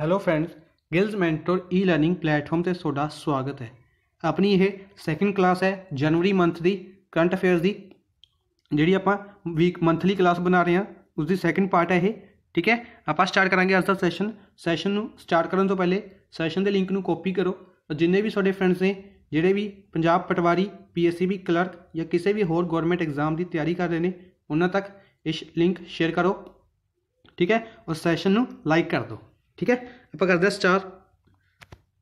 hello friends Gill's mentor e learning platform ਤੇ ਤੁਹਾਡਾ ਸਵਾਗਤ ਹੈ ਆਪਣੀ ਇਹ ਸੈਕਿੰਡ ਕਲਾਸ ਹੈ ਜਨਵਰੀ ਮੰਥ ਦੀ ਕਰੰਟ ਅਫੇਅਰਸ ਦੀ ਜਿਹੜੀ ਆਪਾਂ ਵੀਕ ਮੰਥਲੀ ਕਲਾਸ ਬਣਾ ਰਹੇ ਹਾਂ ਉਸ ਦੀ ਸੈਕਿੰਡ ਪਾਰਟ ਹੈ ਇਹ ਠੀਕ ਹੈ ਆਪਾਂ ਸਟਾਰਟ ਕਰਾਂਗੇ ਅੱਜ ਦਾ ਸੈਸ਼ਨ ਸੈਸ਼ਨ ਨੂੰ ਸਟਾਰਟ ਕਰਨ ਤੋਂ ਪਹਿਲੇ ਸੈਸ਼ਨ ਦੇ ਲਿੰਕ ਨੂੰ ਕਾਪੀ ਕਰੋ ਜਿੰਨੇ ਵੀ ਤੁਹਾਡੇ ਫਰੈਂਡਸ ਨੇ ਜਿਹੜੇ ਵੀ ਪੰਜਾਬ ਪਟਵਾਰੀ ਪੀਐਸਸੀਬੀ ਕਲਰਕ ਜਾਂ ਕਿਸੇ ਵੀ ਹੋਰ ਗਵਰਨਮੈਂਟ ਐਗਜ਼ਾਮ ਦੀ ਤਿਆਰੀ ਕਰ ਰਹੇ ਨੇ ਉਹਨਾਂ ਤੱਕ ਇਸ ਲਿੰਕ ਸ਼ੇਅਰ ਕਰੋ ਠੀਕ ਹੈ ਉਸ ਸੈਸ਼ਨ ਨੂੰ ਲਾਈਕ ਕਰ ਦਿਓ ਠੀਕ ਹੈ ਆਪਾਂ ਕਰਦੇ ਹਾਂ ਸਟਾਰ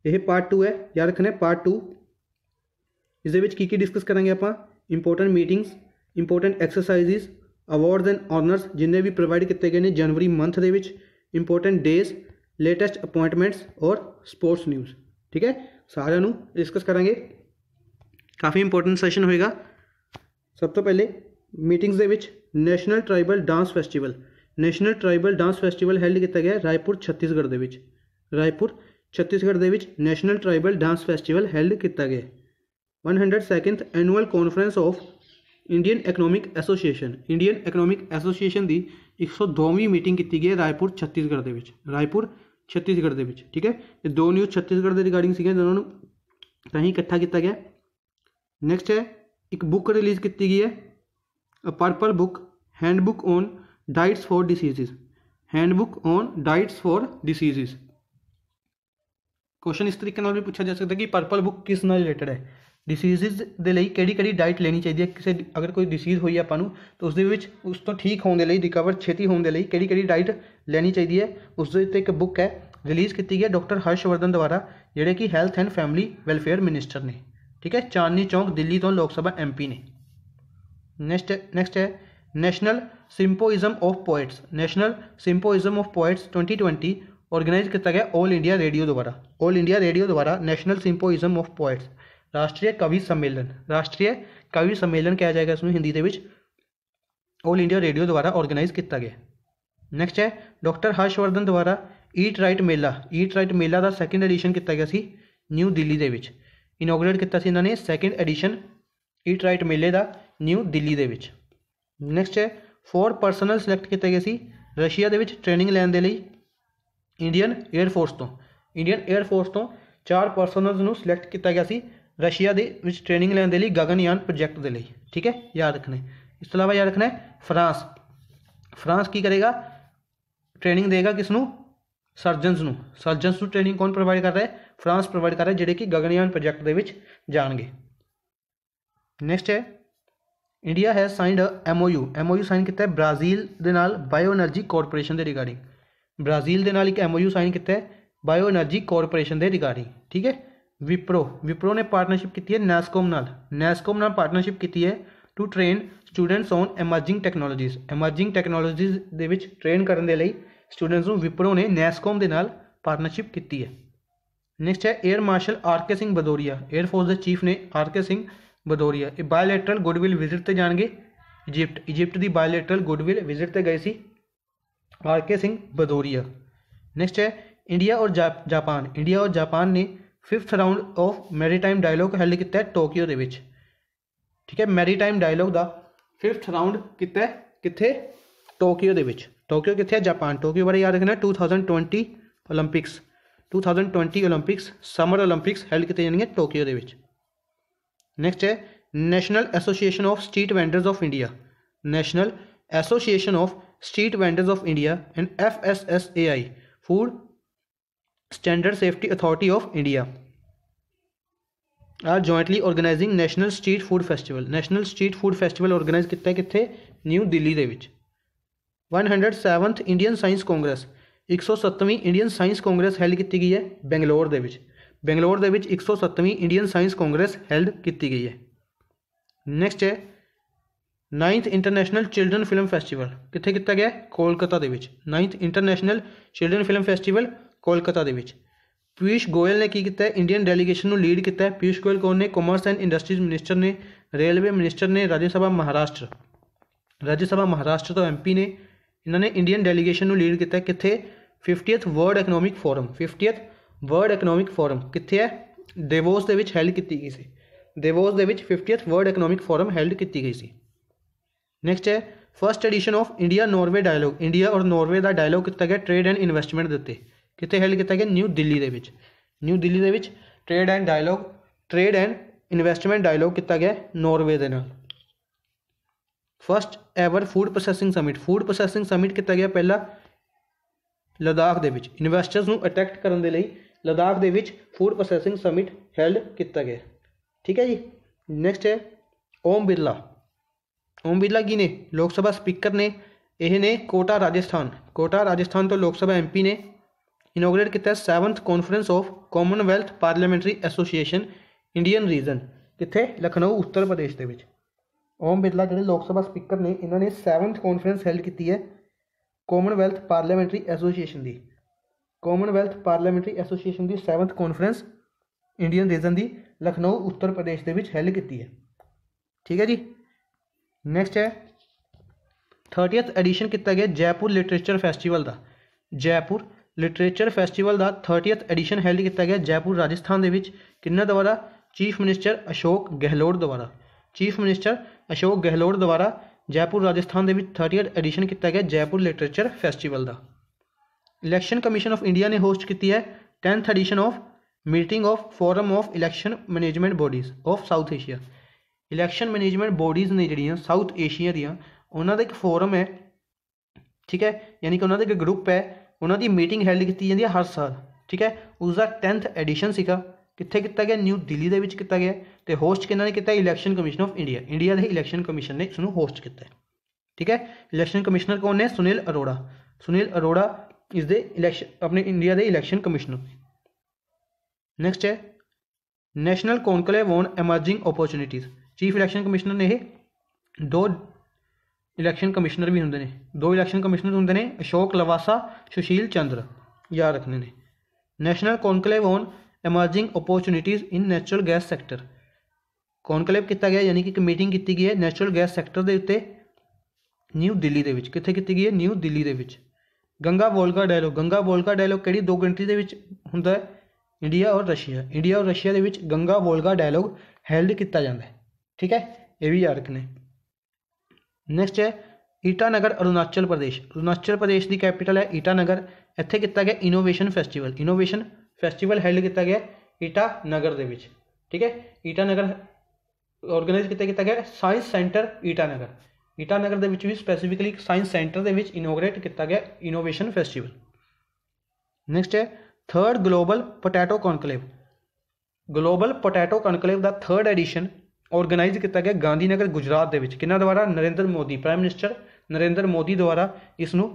ਇਹ ਪਾਰਟ 2 ਹੈ ਯਾਦ ਰੱਖਣਾ ਪਾਰਟ 2 ਇਸ ਦੇ ਵਿੱਚ ਕੀ ਕੀ ਡਿਸਕਸ ਕਰਾਂਗੇ ਆਪਾਂ important meetings important exercises awards and honours ਜਿੰਨੇ ਵੀ ਪ੍ਰੋਵਾਈਡ ਕੀਤੇ ਗਏ ਨੇ ਜਨਵਰੀ ਮੰਥ ਦੇ ਵਿੱਚ ਇੰਪੋਰਟੈਂਟ ਡੇਜ਼ ਲੇਟੈਸਟ ਅਪਾਇੰਟਮੈਂਟਸ ਔਰ ਸਪੋਰਟਸ ਨਿਊਜ਼ ਠੀਕ ਹੈ ਸਾਰਿਆਂ ਨੂੰ ਡਿਸਕਸ ਕਰਾਂਗੇ ਕਾਫੀ ਇੰਪੋਰਟੈਂਟ ਸੈਸ਼ਨ ਹੋਏਗਾ ਸਭ ਤੋਂ ਪਹਿਲੇ ਮੀਟਿੰਗਸ ਦੇ ਵਿੱਚ national tribal dance festival national tribal dance festival held ਕੀਤਾ ਗਿਆ ਰਾਏਪੁਰ ਛੱਤੀਸਗੜ੍ਹ ਦੇ ਵਿੱਚ ਰਾਏਪੁਰ ਛੱਤੀਸਗੜ੍ਹ ਦੇ ਵਿੱਚ national tribal dance festival held ਕੀਤਾ ਗਿਆ 102nd annual conference of Indian economic association Indian economic association ਦੀ 102ਵੀਂ ਮੀਟਿੰਗ ਕੀਤੀ ਗਈ ਰਾਏਪੁਰ ਛੱਤੀਸਗੜ੍ਹ ਦੇ ਵਿੱਚ ਰਾਏਪੁਰ ਛੱਤੀਸਗੜ੍ਹ ਦੇ ਵਿੱਚ ਠੀਕ ਹੈ ਇਹ ਦੋ ਨਿਊਜ਼ ਛੱਤੀਸਗੜ੍ਹ ਦੇ ਰਿਗਾਰਡਿੰਗ ਸੀਗੀਆਂ ਜਿਨ੍ਹਾਂ ਨੂੰ ਤਾਂ ਹੀ ਇਕੱਠਾ ਕੀਤਾ ਗਿਆ ਨੈਕਸਟ ਹੈ ਇੱਕ ਬੁੱਕ ਰਿਲੀਜ਼ ਕੀਤੀ ਗਈ ਹੈ a purple book handbook on diets for diseases handbook on diets for diseases question इस तरीके भी पूछा जा सकता है कि पर्पल बुक किस न रिलेटेड है डिसीजेज के लिए कड़ी कड़ी डाइट लेनी चाहिए किसी अगर कोई डिसीज हुई है अपन तो उस उस तो ठीक होने रिकवर छेती होने के लिए कि डाइट लेनी चाहिए है उस एक बुक है रिलीज़ की गई डॉक्टर हर्षवर्धन द्वारा जेडे कि health and family welfare minister ने ठीक है चांदनी चौंक दिल्ली तो लोग सभा एम पी ने नैक्सट नैक्सट है national symposium of poets national symposium of poets 2020 organise किया गया ऑल इंडिया रेडियो द्वारा ऑल इंडिया रेडियो द्वारा नेशनल सिम्पोइज्म ऑफ पोइट्स राष्ट्रीय कवि सम्मेलन राष्ट्रीय कवि सम्मेलन किया जाएगा इसमें हिंदी के ऑल इंडिया रेडियो द्वारा ऑर्गेनाइज किया गया नैक्सट है डॉक्टर हर्षवर्धन द्वारा ईट राइट मेला ईट राइट मेला का सैकेंड एडिशन किया गया न्यू दिल्ली के इनोग्रेट किया सैकेंड एडिशन ईट राइट मेले का न्यू दिल्ली के ਨੈਕਸਟ ਹੈ ਫੋਰ ਪਰਸਨਲ ਸਿਲੈਕਟ ਕੀਤੇ ਗਏ ਸੀ ਰਸ਼ੀਆ ਦੇ ਵਿੱਚ ਟ੍ਰੇਨਿੰਗ ਲੈਣ ਦੇ ਲਈ ਇੰਡੀਅਨ 에ਅਰ ਫੋਰਸ ਤੋਂ ਇੰਡੀਅਨ 에ਅਰ ਫੋਰਸ ਤੋਂ ਚਾਰ ਪਰਸਨਲਸ ਨੂੰ ਸਿਲੈਕਟ ਕੀਤਾ ਗਿਆ ਸੀ ਰਸ਼ੀਆ ਦੇ ਵਿੱਚ ਟ੍ਰੇਨਿੰਗ ਲੈਣ ਦੇ ਲਈ ਗਗਨਯਾਨ ਪ੍ਰੋਜੈਕਟ ਦੇ ਲਈ ਠੀਕ ਹੈ ਯਾਦ ਰੱਖਣਾ ਇਸ ਤੋਂ ਇਲਾਵਾ ਯਾਦ ਰੱਖਣਾ ਹੈ ਫਰਾਂਸ ਫਰਾਂਸ ਕੀ ਕਰੇਗਾ ਟ੍ਰੇਨਿੰਗ ਦੇਗਾ ਕਿਸ ਨੂੰ ਸਰਜਨਸ ਨੂੰ ਸਰਜਨਸ ਨੂੰ ਟ੍ਰੇਨਿੰਗ ਕੌਣ ਪ੍ਰੋਵਾਈਡ ਕਰ ਰਿਹਾ ਹੈ ਫਰਾਂਸ ਪ੍ਰੋਵਾਈਡ ਕਰ ਰਿਹਾ ਜਿਹੜੇ ਕਿ ਗਗਨਯਾਨ ਪ੍ਰੋਜੈਕਟ ਦੇ ਵਿੱਚ ਜਾਣਗੇ ਨੈਕਸਟ ਹੈ ਇੰਡੀਆ ਹੈ signed a MOU MOU sign ਕੀਤਾ ਹੈ ਬ੍ਰਾਜ਼ੀਲ ਦੇ ਨਾਲ ਬਾਇਓਐਨਰਜੀ ਕਾਰਪੋਰੇਸ਼ਨ ਦੇ ਰਿਗਾਰਡਿੰਗ ਬ੍ਰਾਜ਼ੀਲ ਦੇ ਨਾਲ ਇੱਕ ਐਮਓਯੂ ਸਾਈਨ ਕੀਤਾ ਹੈ ਬਾਇਓਐਨਰਜੀ ਕਾਰਪੋਰੇਸ਼ਨ ਦੇ ਰਿਗਾਰਡਿੰਗ ਠੀਕ ਹੈ ਵਿਪਰੋ ਵਿਪਰੋ ਨੇ ਪਾਰਟਨਰਸ਼ਿਪ ਕੀਤੀ ਹੈ ਨੈਸਕੋਮ ਨਾਲ ਨੈਸਕੋਮ ਨਾਲ ਪਾਰਟਨਰਸ਼ਿਪ ਕੀਤੀ ਹੈ to train students on emerging technologies emerging technologies ਦੇ ਵਿੱਚ ਟ੍ਰੇਨ ਕਰਨ ਦੇ ਲਈ ਸਟੂਡੈਂਟਸ ਨੂੰ ਵਿਪਰੋ ਨੇ ਨੈਸਕੋਮ ਦੇ ਨਾਲ ਪਾਰਟਨਰਸ਼ਿਪ ਕੀਤੀ ਹੈ ਨੈਕਸਟ ਹੈ air marshal RK Singh Bhadauria air force ਦੇ ਚੀਫ ਨੇ ਆਰਕੇ ਸਿੰਘ बदोरिया ये बायोलैटरल गुडविल विजिट पर जाएंगे इजिप्ट इजिप्ट की बायोलैटरल गुडविल विजिट पर गए C R K Singh Bhadauria next है इंडिया और जाप जापान इंडिया और जापान ने fifth round of maritime dialogue held किया है टोक्यो के ठीक है मैरीटाइम डायलॉग का फिफ्थ राउंड किता है कितने टोक्यो के टोक्यो कितने जापान टोक्यो बारे याद रखना two thousand twenty Olympics two thousand twenty Olympics summer Olympics held किए जाएंगे टोक्यो के नेक्स्ट है national association of street vendors of India national association of street vendors of India and F S S A I food standard safety authority of India are jointly organising national street food festival national street food festival organise है कितने new Delhi ਦੇ ਵਿੱਚ 107th Indian science congress 107ਵੀਂ Indian science congress held ਕੀਤੀ ਗਈ ਹੈ ਬੈਂਗਲੌਰ ਦੇ ਵਿੱਚ ਬੈਂਗਲੌਰ ਦੇ ਵਿੱਚ 107ਵੀਂ ਇੰਡੀਅਨ ਸਾਇੰਸ ਕਾਂਗਰਸ ਹੈਲਡ ਕੀਤੀ ਗਈ ਹੈ ਨੈਕਸਟ ਹੈ 9th international children film festival ਕਿੱਥੇ ਕੀਤਾ ਗਿਆ ਕੋਲਕਾਤਾ ਦੇ ਵਿੱਚ 9th international children film festival Kolkata ਦੇ ਵਿੱਚ ਪੀਯੂਸ਼ ਗੋਇਲ ਨੇ ਕੀ ਕੀਤਾ ਹੈ ਇੰਡੀਅਨ ਡੈਲੀਗੇਸ਼ਨ ਨੂੰ ਲੀਡ ਕੀਤਾ ਹੈ ਪੀਯੂਸ਼ ਗੋਇਲ ਕੌਣ ਨੇ ਕਮਰਸ ਐਂਡ ਇੰਡਸਟਰੀਜ਼ ਮਿਨਿਸਟਰ ਨੇ ਰੇਲਵੇ ਮਿਨਿਸਟਰ ਨੇ ਰਾਜ ਸਭਾ ਮਹਾਰਾਸ਼ਟਰ ਰਾਜ ਸਭਾ ਮਹਾਰਾਸ਼ਟਰ ਤੋਂ ਐਮਪੀ ਨੇ ਇਹਨਾਂ ਨੇ ਇੰਡੀਅਨ ਡੈਲੀਗੇਸ਼ਨ ਨੂੰ ਲੀਡ ਕੀਤਾ ਕਿੱਥੇ 50th world economic forum 50th world economic forum ਕਿੱਥੇ ਹੈ ਡੇਵੋਸ ਦੇ ਵਿੱਚ ਹੈਲਡ ਕੀਤੀ ਗਈ ਸੀ ਡੇਵੋਸ ਦੇ ਵਿੱਚ 50th world economic form held ਕੀਤੀ ਗਈ ਸੀ ਨੈਕਸਟ ਹੈ first edition of India Norway dialogue India ਔਰ ਨਾਰਵੇ ਦਾ ਡਾਇਲੋਗ ਕੀਤਾ ਗਿਆ ਟ੍ਰੇਡ ਐਂਡ ਇਨਵੈਸਟਮੈਂਟ ਦੇ ਉੱਤੇ ਕਿੱਥੇ ਹੈਲਡ ਕੀਤਾ ਗਿਆ ਨਿਊ ਦਿੱਲੀ ਦੇ ਵਿੱਚ ਨਿਊ ਦਿੱਲੀ ਦੇ ਵਿੱਚ trade and dialogue trade and investment dialogue ਕੀਤਾ ਗਿਆ ਨਾਰਵੇ ਦੇ ਨਾਲ first ever food processing summit food processing summit ਕੀਤਾ ਗਿਆ ਪਹਿਲਾ ਲਦਾਖ ਦੇ ਵਿੱਚ ਇਨਵੈਸਟਰਸ ਨੂੰ ਅਟਰੈਕਟ ਕਰਨ ਦੇ ਲਈ ਲਦਾਖ ਦੇ ਵਿੱਚ ਫੂਡ ਪ੍ਰੋਸੈਸਿੰਗ ਸਮਿਟ ਹੈਲਡ ਕੀਤਾ ਗਿਆ ਠੀਕ ਹੈ ਜੀ ਨੈਕਸਟ ਹੈ ਓਮ ਬਿਰਲਾ ਓਮ ਬਿਰਲਾ ਕੀ ਨੇ ਲੋਕ ਸਭਾ ਸਪੀਕਰ ਨੇ ਇਹ ਨੇ ਕੋਟਾ ਰਾਜਸਥਾਨ ਕੋਟਾ ਰਾਜਸਥਾਨ ਤੋਂ ਲੋਕ ਸਭਾ ਐਮਪੀ ਨੇ ਇਨੋਗਰੇਟ ਕੀਤਾ 7th conference of commonwealth parliamentary association Indian region ਕਿੱਥੇ ਲਖਨਊ ਉੱਤਰ ਪ੍ਰਦੇਸ਼ ਦੇ ਵਿੱਚ ਓਮ ਬਿਰਲਾ ਜਿਹੜੇ ਲੋਕ ਸਭਾ ਸਪੀਕਰ ਨੇ ਇਹਨਾਂ ਨੇ 7th ਕਾਨਫਰੰਸ ਹੈਲਡ ਕੀਤੀ ਹੈ ਕਾਮਨਵੈਲਥ ਪਾਰਲੀਮੈਂਟਰੀ ਐਸੋਸੀਏਸ਼ਨ ਦੀ ਕਾਮਨਵੈਲਥ ਪਾਰਲੀਮੈਂਟਰੀ ਐਸੋਸੀਏਸ਼ਨ ਦੀ 7th ਕਾਨਫਰੰਸ ਇੰਡੀਅਨ ਰੀਜਨ ਦੀ ਲਖਨਊ ਉੱਤਰ ਪ੍ਰਦੇਸ਼ ਦੇ ਵਿੱਚ ਹੈਲ ਕੀਤੀ ਹੈ ਠੀਕ ਹੈ ਜੀ ਨੈਕਸਟ ਹੈ 30th ਐਡੀਸ਼ਨ ਕੀਤਾ ਗਿਆ ਜੈਪੁਰ ਲਿਟਰੇਚਰ ਫੈਸਟੀਵਲ ਦਾ ਜੈਪੁਰ ਲਿਟਰੇਚਰ ਫੈਸਟੀਵਲ ਦਾ 30th ਐਡੀਸ਼ਨ ਹੈਲਡ ਕੀਤਾ ਗਿਆ ਜੈਪੁਰ ਰਾਜਸਥਾਨ ਦੇ ਵਿੱਚ ਕਿੰਨਾ ਦੁਆਰਾ ਚੀਫ ਮਿਨਿਸਟਰ ਅਸ਼ੋਕ ਗਹਿਲੋਤ ਦੁਆਰਾ ਚੀਫ ਮਿਨਿਸਟਰ ਅਸ਼ੋਕ ਗਹਿਲੋਤ ਦੁਆਰਾ ਜੈਪੁਰ ਰਾਜਸਥਾਨ ਦੇ ਵਿੱਚ 30th ਐਡੀਸ਼ਨ ਕੀਤਾ ਗਿਆ ਜੈਪੁਰ ਲਿਟਰੇਚਰ ਫੈਸਟੀਵਲ ਦਾ ਇਲੈਕਸ਼ਨ ਕਮਿਸ਼ਨ ਆਫ ਇੰਡੀਆ ਨੇ ਹੋਸਟ ਕੀਤੀ ਹੈ 10th edition of meeting of forum of election management bodies of south Asia election management bodies ਨੇ ਜਿਹੜੀਆਂ ਸਾਊਥ ਏਸ਼ੀਆ ਦੀਆਂ ਉਹਨਾਂ ਦਾ ਇੱਕ ਫੋਰਮ ਹੈ ਠੀਕ ਹੈ ਯਾਨੀ ਕਿ ਉਹਨਾਂ ਦਾ ਇੱਕ ਗਰੁੱਪ ਹੈ ਉਹਨਾਂ ਦੀ ਮੀਟਿੰਗ ਹੈਲਡ ਕੀਤੀ ਜਾਂਦੀ ਹੈ ਹਰ ਸਾਲ ਠੀਕ ਹੈ ਉਸ ਦਾ 10th ਐਡੀਸ਼ਨ ਸੀਗਾ ਕਿੱਥੇ ਕੀਤਾ ਗਿਆ ਨਿਊ ਦਿੱਲੀ ਦੇ ਵਿੱਚ ਕੀਤਾ ਗਿਆ ਤੇ ਹੋਸਟ ਕਿਹਨਾਂ ਨੇ ਕੀਤਾ election commission of India India ਦੇ ਇਲੈਕਸ਼ਨ ਕਮਿਸ਼ਨ ਨੇ ਇਸ ਨੂੰ ਹੋਸਟ ਕੀਤਾ ਠੀਕ ਹੈ ਇਲੈਕਸ਼ਨ ਕਮਿਸ਼ਨਰ ਕੌਣ ਨੇ ਸੁਨੀਲ ਅਰੋੜਾ ਸੁਨੀਲ ਅਰੋੜਾ इस दे इलेक्शन अपने इंडिया के इलेक्शन कमिश्नर नैक्सट है national conclave on emerging opportunities chief election commissioner ने दो इलेक्शन कमिश्नर भी होंगे ने दो इलेक्शन कमिश्नर होंगे ने अशोक लवासा सुशील चंद्र याद रखने ने national conclave on emerging opportunities in natural gas sector conclave किया गया यानी कि एक मीटिंग की गई है नैचुरल गैस सैक्टर के उत्ते न्यू दिल्ली के कितने की गई है न्यू दिल्ली के Ganga Volga dialogue Ganga Volga dialogue कि दो कंट्री के होंगे इंडिया और रशिया इंडिया और रशिया के गंगा वोलका डायलॉग हैल्ड किया जाता है ठीक है ये भी याद रखने नैक्सट है ईटानगर अरुणाचल प्रदेश अरुणाचल प्रदेश की कैपिटल है ईटानगर इतने किया गया innovation festival innovation festival held किया गया ईटानगर के ठीक है ईटानगर ऑर्गेनाइज किया गया साइंस सेंटर ईटानगर ਈਟਾਨਗਰ ਦੇ ਵਿੱਚ ਵੀ ਸਪੈਸੀਫਿਕਲੀ ਇੱਕ ਸਾਇੰਸ ਸੈਂਟਰ ਦੇ ਵਿੱਚ ਇਨੋਗ੍ਰੇਟ ਕੀਤਾ ਗਿਆ ਇਨੋਵੇਸ਼ਨ ਫੈਸਟੀਵਲ ਨੈਕਸਟ ਹੈ third global potato conclave global potato conclave ਦਾ ਥਰਡ ਐਡੀਸ਼ਨ ਆਰਗੇਨਾਈਜ਼ ਕੀਤਾ ਗਿਆ ਗਾਂਧੀਨਗਰ ਗੁਜਰਾਤ ਦੇ ਵਿੱਚ ਕਿਨਾਂ ਦੁਆਰਾ ਨਰਿੰਦਰ ਮੋਦੀ ਪ੍ਰਾਈਮ ਮਿਨਿਸਟਰ ਨਰਿੰਦਰ ਮੋਦੀ ਦੁਆਰਾ ਇਸ ਨੂੰ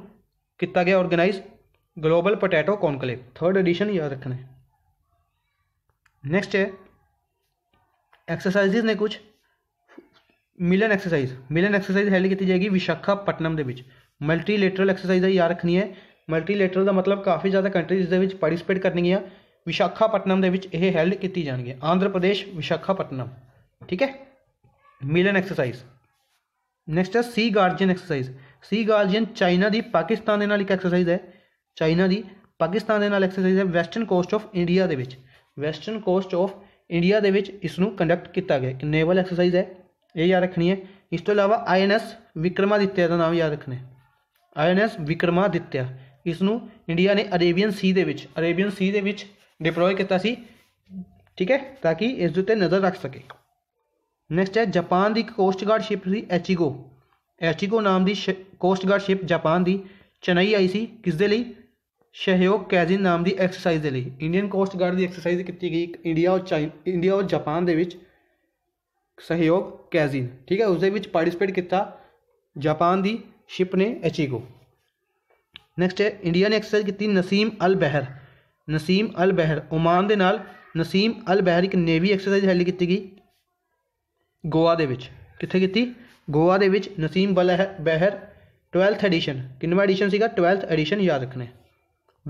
ਕੀਤਾ ਗਿਆ organise global potato conclave third edition ਯਾਦ ਰੱਖਣਾ ਹੈ ਨੈਕਸਟ ਹੈ ਐਕਸਰਸਾਈਜ਼ਸ ਨੇ ਕੁਝ Milan exercise Milan exercise held ਕੀਤੀ ਜਾਏਗੀ ਵਿਸ਼ਾਖਾਪਟਨਮ ਦੇ ਵਿੱਚ ਮਲਟੀਲੇਟਰਲ ਐਕਸਰਸਾਈਜ਼ ਦਾ ਯਾਰ ਰੱਖਣੀ ਹੈ ਮਲਟੀਲੇਟਰਲ ਦਾ ਮਤਲਬ ਕਾਫੀ ਜ਼ਿਆਦਾ ਕੰਟਰੀਜ਼ ਦੇ ਵਿੱਚ ਪਾਰਟਿਸਿਪੇਟ ਕਰਨਗੀਆਂ ਵਿਸ਼ਾਖਾਪਟਨਮ ਦੇ ਵਿੱਚ ਇਹ ਹੈਲਡ ਕੀਤੀ ਜਾਣਗੇ ਆਂਧਰ ਪ੍ਰਦੇਸ਼ ਵਿਸ਼ਾਖਾਪਟਨਮ ਠੀਕ ਹੈ ਮਿਲਨ ਐਕਸਰਸਾਈਜ਼ ਨੈਕਸਟ ਹੈ sea guardian exercise sea guardian China ਦੀ ਪਾਕਿਸਤਾਨ ਦੇ ਨਾਲ ਇੱਕ ਐਕਸਰਸਾਈਜ਼ ਹੈ ਚਾਈਨਾ ਦੀ ਪਾਕਿਸਤਾਨ ਦੇ ਨਾਲ ਐਕਸਰਸਾਈਜ਼ ਹੈ ਵੈਸਟਰਨ ਕੋਸਟ ਆਫ ਇੰਡੀਆ ਦੇ ਵਿੱਚ ਵੈਸਟਰਨ ਕੋਸਟ ਆਫ ਇੰਡੀਆ ਦੇ ਵਿੱਚ ਇਸ ਨੂੰ ਕੰਡਕਟ ਕੀਤਾ ਗਿਆ ਇੱਕ ਨੇਵਲ ਐਕਸਰਸਾਈਜ਼ ਹੈ ਇਹ ਯਾਦ ਰੱਖਣੀ ਹੈ ਇਸ ਤੋਂ ਇਲਾਵਾ ਆਈਐਨਐਸ ਵਿਕਰਮਾਦਿੱਤਿਆ ਦਾ ਨਾਮ ਯਾਦ ਰੱਖਣਾ ਹੈ ਆਈਐਨਐਸ ਵਿਕਰਮਾਦਿੱਤਿਆ ਇਸ ਨੂੰ ਇੰਡੀਆ ਨੇ ਅਰੇਬੀਅਨ ਸੀ ਦੇ ਵਿੱਚ ਅਰੇਬੀਅਨ ਸੀ ਦੇ ਵਿੱਚ ਡਿਪਲੋਏ ਕੀਤਾ ਸੀ ਠੀਕ ਹੈ ਤਾਂ ਕਿ ਇਸ ਦੇ ਉੱਤੇ ਨਜ਼ਰ ਰੱਖ ਸਕੇ ਨੈਕਸਟ ਹੈ ਜਾਪਾਨ ਦੀ ਕੋਸਟ ਗਾਰਡ ਸ਼ਿਪ ਸੀ ਐਚੀਗੋ ਐਚੀਗੋ ਨਾਮ ਦੀ ਕੋਸਟ ਗਾਰਡ ਸ਼ਿਪ ਜਾਪਾਨ ਦੀ ਚੇਨਈ ਆਈ ਸੀ ਕਿਸ ਦੇ ਲਈ ਸਹਿਯੋਗ ਕੈਜਿਨ ਨਾਮ ਦੀ ਐਕਸਰਸਾਈਜ਼ ਦੇ ਲਈ ਇੰਡੀਅਨ ਕੋਸਟ ਗਾਰਡ ਦੀ ਐਕਸਰਸਾਈਜ਼ ਕੀਤੀ ਗਈ ਇੰਡੀਆ ਔਰ ਚਾਈਨ ਇੰਡੀਆ ਔਰ ਜਾਪਾਨ ਦੇ ਵਿੱਚ ਸਹਿਯੋਗ ਕੈਜ਼ਿਨ ਠੀਕ ਹੈ ਉਸ ਦੇ ਵਿੱਚ ਪਾਰਟਿਸਿਪੇਟ ਕੀਤਾ ਜਾਪਾਨ ਦੀ ਸ਼ਿਪ ਨੇ ਐਚੀਗੋ ਨੈਕਸਟ ਹੈ ਇੰਡੀਆ ਨੇ ਐਕਸਰਸਾਈਜ਼ ਕੀਤੀ ਨਸੀਮ ਅਲ ਬਹਿਰ ਨਸੀਮ ਅਲ ਬਹਿਰ ਓਮਾਨ ਦੇ ਨਾਲ ਨਸੀਮ ਅਲ ਬਹਿਰ ਇੱਕ ਨੇਵੀ ਐਕਸਰਸਾਈਜ਼ ਹੈਲੀ ਕੀਤੀ ਗਈ ਗੋਆ ਦੇ ਵਿੱਚ ਕਿੱਥੇ ਕੀਤੀ ਗੋਆ ਦੇ ਵਿੱਚ ਨਸੀਮ ਬਲ ਬਹਿਰ 12th ਐਡੀਸ਼ਨ ਕਿੰਨਵਾਂ ਐਡੀਸ਼ਨ ਸੀਗਾ 12th ਐਡੀਸ਼ਨ ਯਾਦ ਰੱਖਣਾ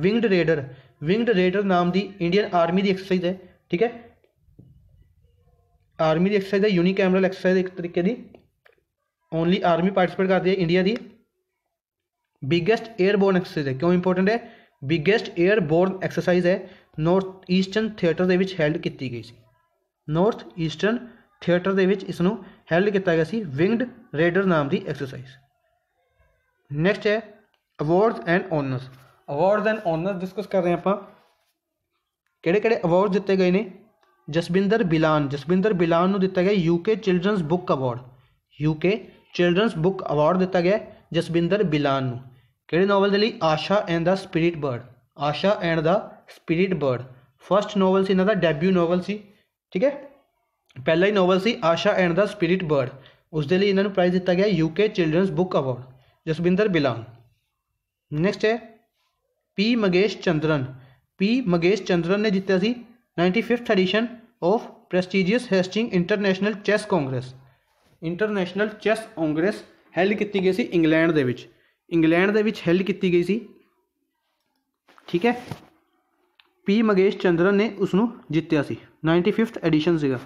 ਵਿੰਗਡ ਰੇਡਰ ਵਿੰਗਡ ਰੇਡਰ ਨਾਮ ਦੀ ਇੰਡੀਅਨ ਆਰਮੀ ਦੀ ਐਕਸਰਸਾਈਜ਼ ਹੈ ਠੀਕ ਹੈ ਆਰਮੀ ਦੀ ਐਕਸਰਸਾਈਜ਼ ਹੈ ਯੂਨੀ ਕੈਮਰਲ ਐਕਸਰਸਾਈਜ਼ ਇੱਕ ਤਰੀਕੇ ਦੀ ਓਨਲੀ ਆਰਮੀ ਪਾਰਟਿਸਿਪੇਟ ਕਰਦੀ ਹੈ ਇੰਡੀਆ ਦੀ ਬਿਗੇਸਟ 에ਅਰਬੋਰਨ ਐਕਸਰਸਾਈਜ਼ ਹੈ ਕਿਉਂ ਇੰਪੋਰਟੈਂਟ ਹੈ ਬਿਗੇਸਟ 에ਅਰਬੋਰਨ ਐਕਸਰਸਾਈਜ਼ ਹੈ ਨਾਰਥ ਈਸਟਰਨ ਥੀਏਟਰ ਦੇ ਵਿੱਚ ਹੈਲਡ ਕੀਤੀ ਗਈ ਸੀ ਨਾਰਥ ਈਸਟਰਨ ਥੀਏਟਰ ਦੇ ਵਿੱਚ ਇਸ ਨੂੰ ਹੈਲਡ ਕੀਤਾ ਗਿਆ ਸੀ ਵਿੰਗਡ ਰੇਡਰ ਨਾਮ ਦੀ ਐਕਸਰਸਾਈਜ਼ ਨੈਕਸਟ ਹੈ awards and honours awards and honours discuss ਕਰ ਰਹੇ ਆਪਾਂ ਕਿਹੜੇ ਕਿਹੜੇ ਅਵਾਰਡ ਦਿੱਤੇ ਗਏ ਨੇ जसविंदर बिलान जसविंदर बिलान दिता गया UK children's book award UK children's book award दिता गया जसविंदर बिलान कि नॉवल दे Asha and the spirit bird Asha and the spirit bird first novel से इन्हों का डेब्यू नॉवल से ठीक है पहला ही नॉवल से Asha and the spirit bird उस इन्हों प्राइज दिता गया UK children's book award Jasvinder Bilan next है पी मगेश चंद्रन पी मगेश चंद्रन ने जितया ninety fifth edition of prestigious Hastings international chess congress international chess congress held ਕੀਤੀ ਗਈ ਸੀ ਇੰਗਲੈਂਡ ਦੇ ਵਿੱਚ ਇੰਗਲੈਂਡ ਦੇ ਵਿੱਚ ਹੈਲਡ ਕੀਤੀ ਗਈ ਸੀ ਠੀਕ ਹੈ ਪੀ ਮਗੇਸ਼ ਚੰਦਰਨ ਨੇ ਉਸ ਨੂੰ ਜਿੱਤਿਆ ਸੀ 95th ਐਡੀਸ਼ਨ ਸੀਗਾ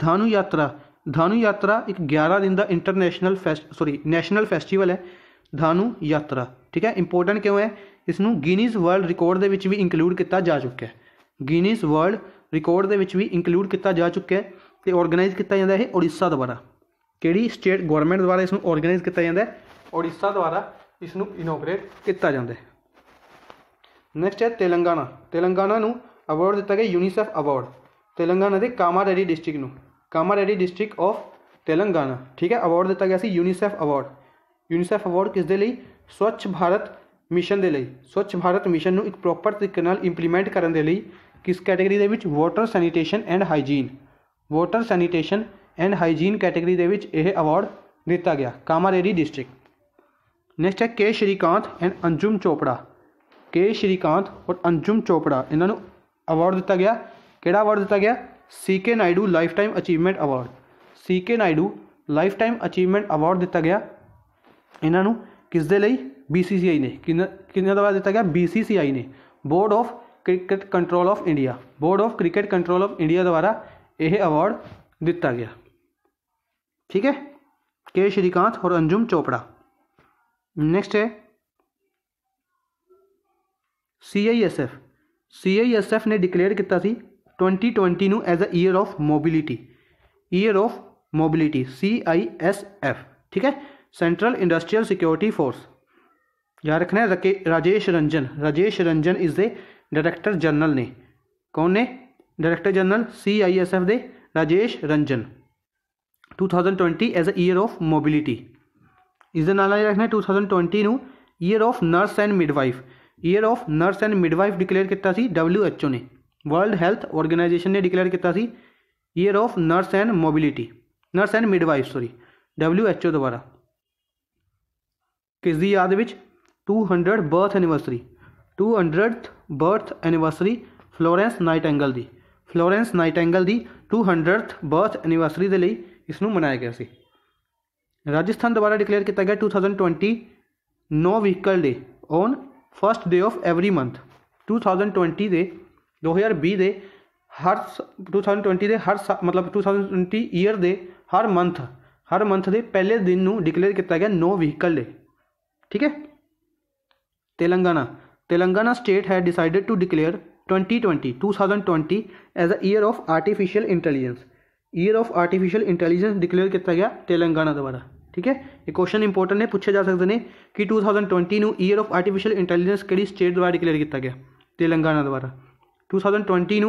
ਧਾਨੂ ਯਾਤਰਾ ਧਾਨੂ ਯਾਤਰਾ ਇੱਕ 11 ਦਿਨ ਦਾ international fest sorry national festival ਹੈ ਧਾਨੂ ਯਾਤਰਾ ਠੀਕ ਹੈ ਇੰਪੋਰਟੈਂਟ ਕਿਉਂ ਹੈ ਇਸ ਨੂੰ ਗਿਨੀਜ਼ ਵਰਲਡ ਰਿਕਾਰਡ ਦੇ ਵਿੱਚ ਵੀ ਇਨਕਲੂਡ ਕੀਤਾ ਜਾ ਚੁੱਕਿਆ ਹੈ ਗਿਨੀਜ਼ ਵਰਲਡ ਰਿਕਾਰਡ ਦੇ ਵਿੱਚ ਵੀ ਇਨਕਲੂਡ ਕੀਤਾ ਜਾ ਚੁੱਕਿਆ ਹੈ ਤੇ ਆਰਗੇਨਾਈਜ਼ ਕੀਤਾ ਜਾਂਦਾ ਹੈ ਓਡੀਸ਼ਾ ਦੁਆਰਾ ਕਿਹੜੀ ਸਟੇਟ ਗਵਰਨਮੈਂਟ ਦੁਆਰਾ ਇਸ ਨੂੰ ਆਰਗੇਨਾਈਜ਼ ਕੀਤਾ ਜਾਂਦਾ ਹੈ ਓਡੀਸ਼ਾ ਦੁਆਰਾ ਇਸ ਨੂੰ ਇਨੋਗਰੇਟ ਕੀਤਾ ਜਾਂਦਾ ਹੈ ਨੈਕਸਟ ਹੈ ਤੇਲੰਗਾਨਾ ਤੇਲੰਗਾਨਾ ਨੂੰ ਅਵਾਰਡ ਦਿੱਤਾ ਗਿਆ ਯੂਨੀਸੈਫ ਅਵਾਰਡ ਤੇਲੰਗਾਨਾ ਦੇ ਕਾਮਾਰੇਡੀ ਡਿਸਟ੍ਰਿਕਟ ਨੂੰ ਕਾਮਾਰੇਡੀ ਡਿਸਟ੍ਰਿਕਟ ਆਫ ਤੇਲੰਗਾਨਾ ਠੀਕ ਹੈ ਅਵਾਰਡ ਦਿੱਤਾ ਗਿਆ ਸੀ ਯੂਨੀਸੈਫ ਅਵਾਰਡ ਯੂਨੀਸੈਫ ਅਵਾਰਡ ਕਿਸ ਦੇ ਲਈ ਸਵੱਛ ਭਾਰਤ ਮਿਸ਼ਨ ਦੇ ਲਈ ਸਵੱਛ ਭਾਰਤ ਮਿਸ਼ਨ ਨੂੰ ਇੱਕ ਪ੍ਰੋਪਰ ਤਰੀਕੇ ਨਾਲ ਇੰਪਲੀਮੈਂਟ ਕਰਨ ਦੇ ਲਈ ਕਿਸ ਕੈਟਾਗਰੀ ਦੇ ਵਿੱਚ water sanitation and hygiene water sanitation and hygiene category ਦੇ ਵਿੱਚ ਇਹ ਅਵਾਰਡ ਦਿੱਤਾ ਗਿਆ ਕਾਮਾਰੇਰੀ ਡਿਸਟ੍ਰਿਕਟ ਨੈਕਸਟ ਹੈ K Srikanth and Anjum Chopra K Srikanth ਔਰ ਅੰਜੁਮ ਚੋਪੜਾ ਇਹਨਾਂ ਨੂੰ ਅਵਾਰਡ ਦਿੱਤਾ ਗਿਆ ਕਿਹੜਾ ਅਵਾਰਡ ਦਿੱਤਾ ਗਿਆ C K Nayudu lifetime achievement award C K Nayudu lifetime achievement award ਦਿੱਤਾ ਗਿਆ ਇਹਨਾਂ ਨੂੰ ਕਿਸ ਦੇ ਲਈ BCCI ਨੇ ਕਿੰਨਾ ਕਿੰਨਾ ਦਵਾ ਦਿੱਤਾ ਗਿਆ BCCI ਨੇ board of cricket control of India board of cricket control of India द्वारा यह अवार्ड दिता गया ठीक है के श्रीकांत और अंजुम चोपड़ा नेक्स्ट है C I S F C I S F ने डिक्लेयर किया ट्वेंटी ट्वेंटी ਨੂੰ as year of mobility year of mobility mobility C I S ठीक है सेंट्रल इंडस्ट्रियल सिक्योरिटी फोर्स याद रखना है Rajesh Ranjan Rajesh Ranjan is the director general ने कौन ने director general C I S F दे Rajesh Ranjan 2020 thousand twenty as a year of mobility इस नाल रखना two thousand twenty year of nurse and midwife year of nurse and midwife declare किया W H O ने world health organisation ने declare किया year of nurse and mobility nurse and midwife sorry W H O द्वारा किसकी याद में two hundred birth anniversary two hundred birth anniversary Florence nightingale की Florence nightingale की two hundred birth anniversary के लिए इस मनाया गया से राजस्थान द्वारा डिकलेयर किया गया two thousand twenty no vehicle day on first day of every month two thousand twenty के दो हज़ार भी दे हर टू थाउजेंड ट्वेंटी के हर सा मतलब टू थाउजेंड ट्वेंटी ईयर के हर मंथ हर मंथ के पहले दिन डिकलेयर किया गया नो व्हीकल डे ठीक है तेलंगाना तेलंगाना स्टेट है decided to declare 2020 twenty as a year of artificial intelligence year of artificial intelligence declare किया गया तेलंगाना द्वारा ठीक है ये क्वेश्चन इंपोर्टेंट है पूछे जा सकते हैं कि टू थाउजेंड ट्वेंटी न ईयर ऑफ आर्टिफिशियल इंटेलिजेंस कि स्टेट द्वारा डिक्लेयर किया गया तेलंगाना द्वारा two thousand twenty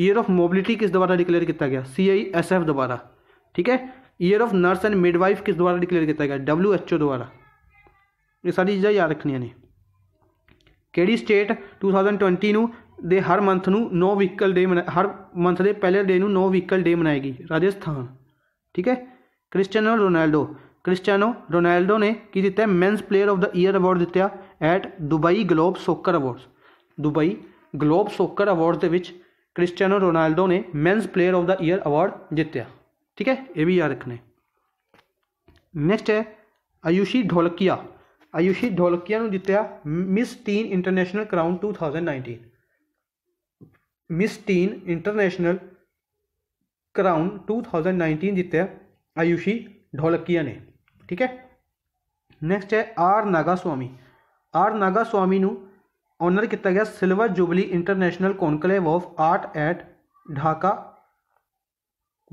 year of mobility किस द्वारा डिक्लेयर किया गया एस एफ द्वारा ठीक है year of nurse and midwife किस द्वारा डिक्लेयर किया गया डब्ल्यू द्वारा ये सारी चीज़ें याद रखनी है नहीं ਕਿਹੜੀ ਸਟੇਟ 2020 ਨੂੰ ਦੇ ਹਰ ਮੰਥ ਨੂੰ ਨੋ ਵਹੀਕਲ ਡੇ ਹਰ ਮੰਥ ਦੇ ਪਹਿਲੇ ਡੇ ਨੂੰ ਨੋ ਵਹੀਕਲ ਡੇ ਮਨਾਏਗੀ ਰਾਜਸਥਾਨ ਠੀਕ ਹੈ ਕ੍ਰਿਸਟੀਆਨੋ ਰੋਨਾਲਡੋ ਕ੍ਰਿਸਟੀਆਨੋ ਰੋਨਾਲਡੋ ਨੇ ਕੀ ਦਿੱਤਾ men's player of the year award ਦਿੱਤਾ at Dubai globe soccer awards Dubai globe soccer award ਦੇ ਵਿੱਚ ਕ੍ਰਿਸਟੀਆਨੋ ਰੋਨਾਲਡੋ ਨੇ men's player of the year award ਜਿੱਤਿਆ ਠੀਕ ਹੈ ਇਹ ਵੀ ਯਾਦ ਰੱਖਣਾ ਨੈਕਸਟ ਹੈ ਆਯੂਸ਼ੀ ਢੋਲਕੀਆ आयुषी ढोलकिया जितया miss teen international crown two thousand nineteen miss teen international crown two thousand nineteen जितया आयुषी ढोलकिया ने ठीक है नैक्सट है R Naga Swami are Nagaswamy honour किया गया silver jubilee international conclave of art at Dhaka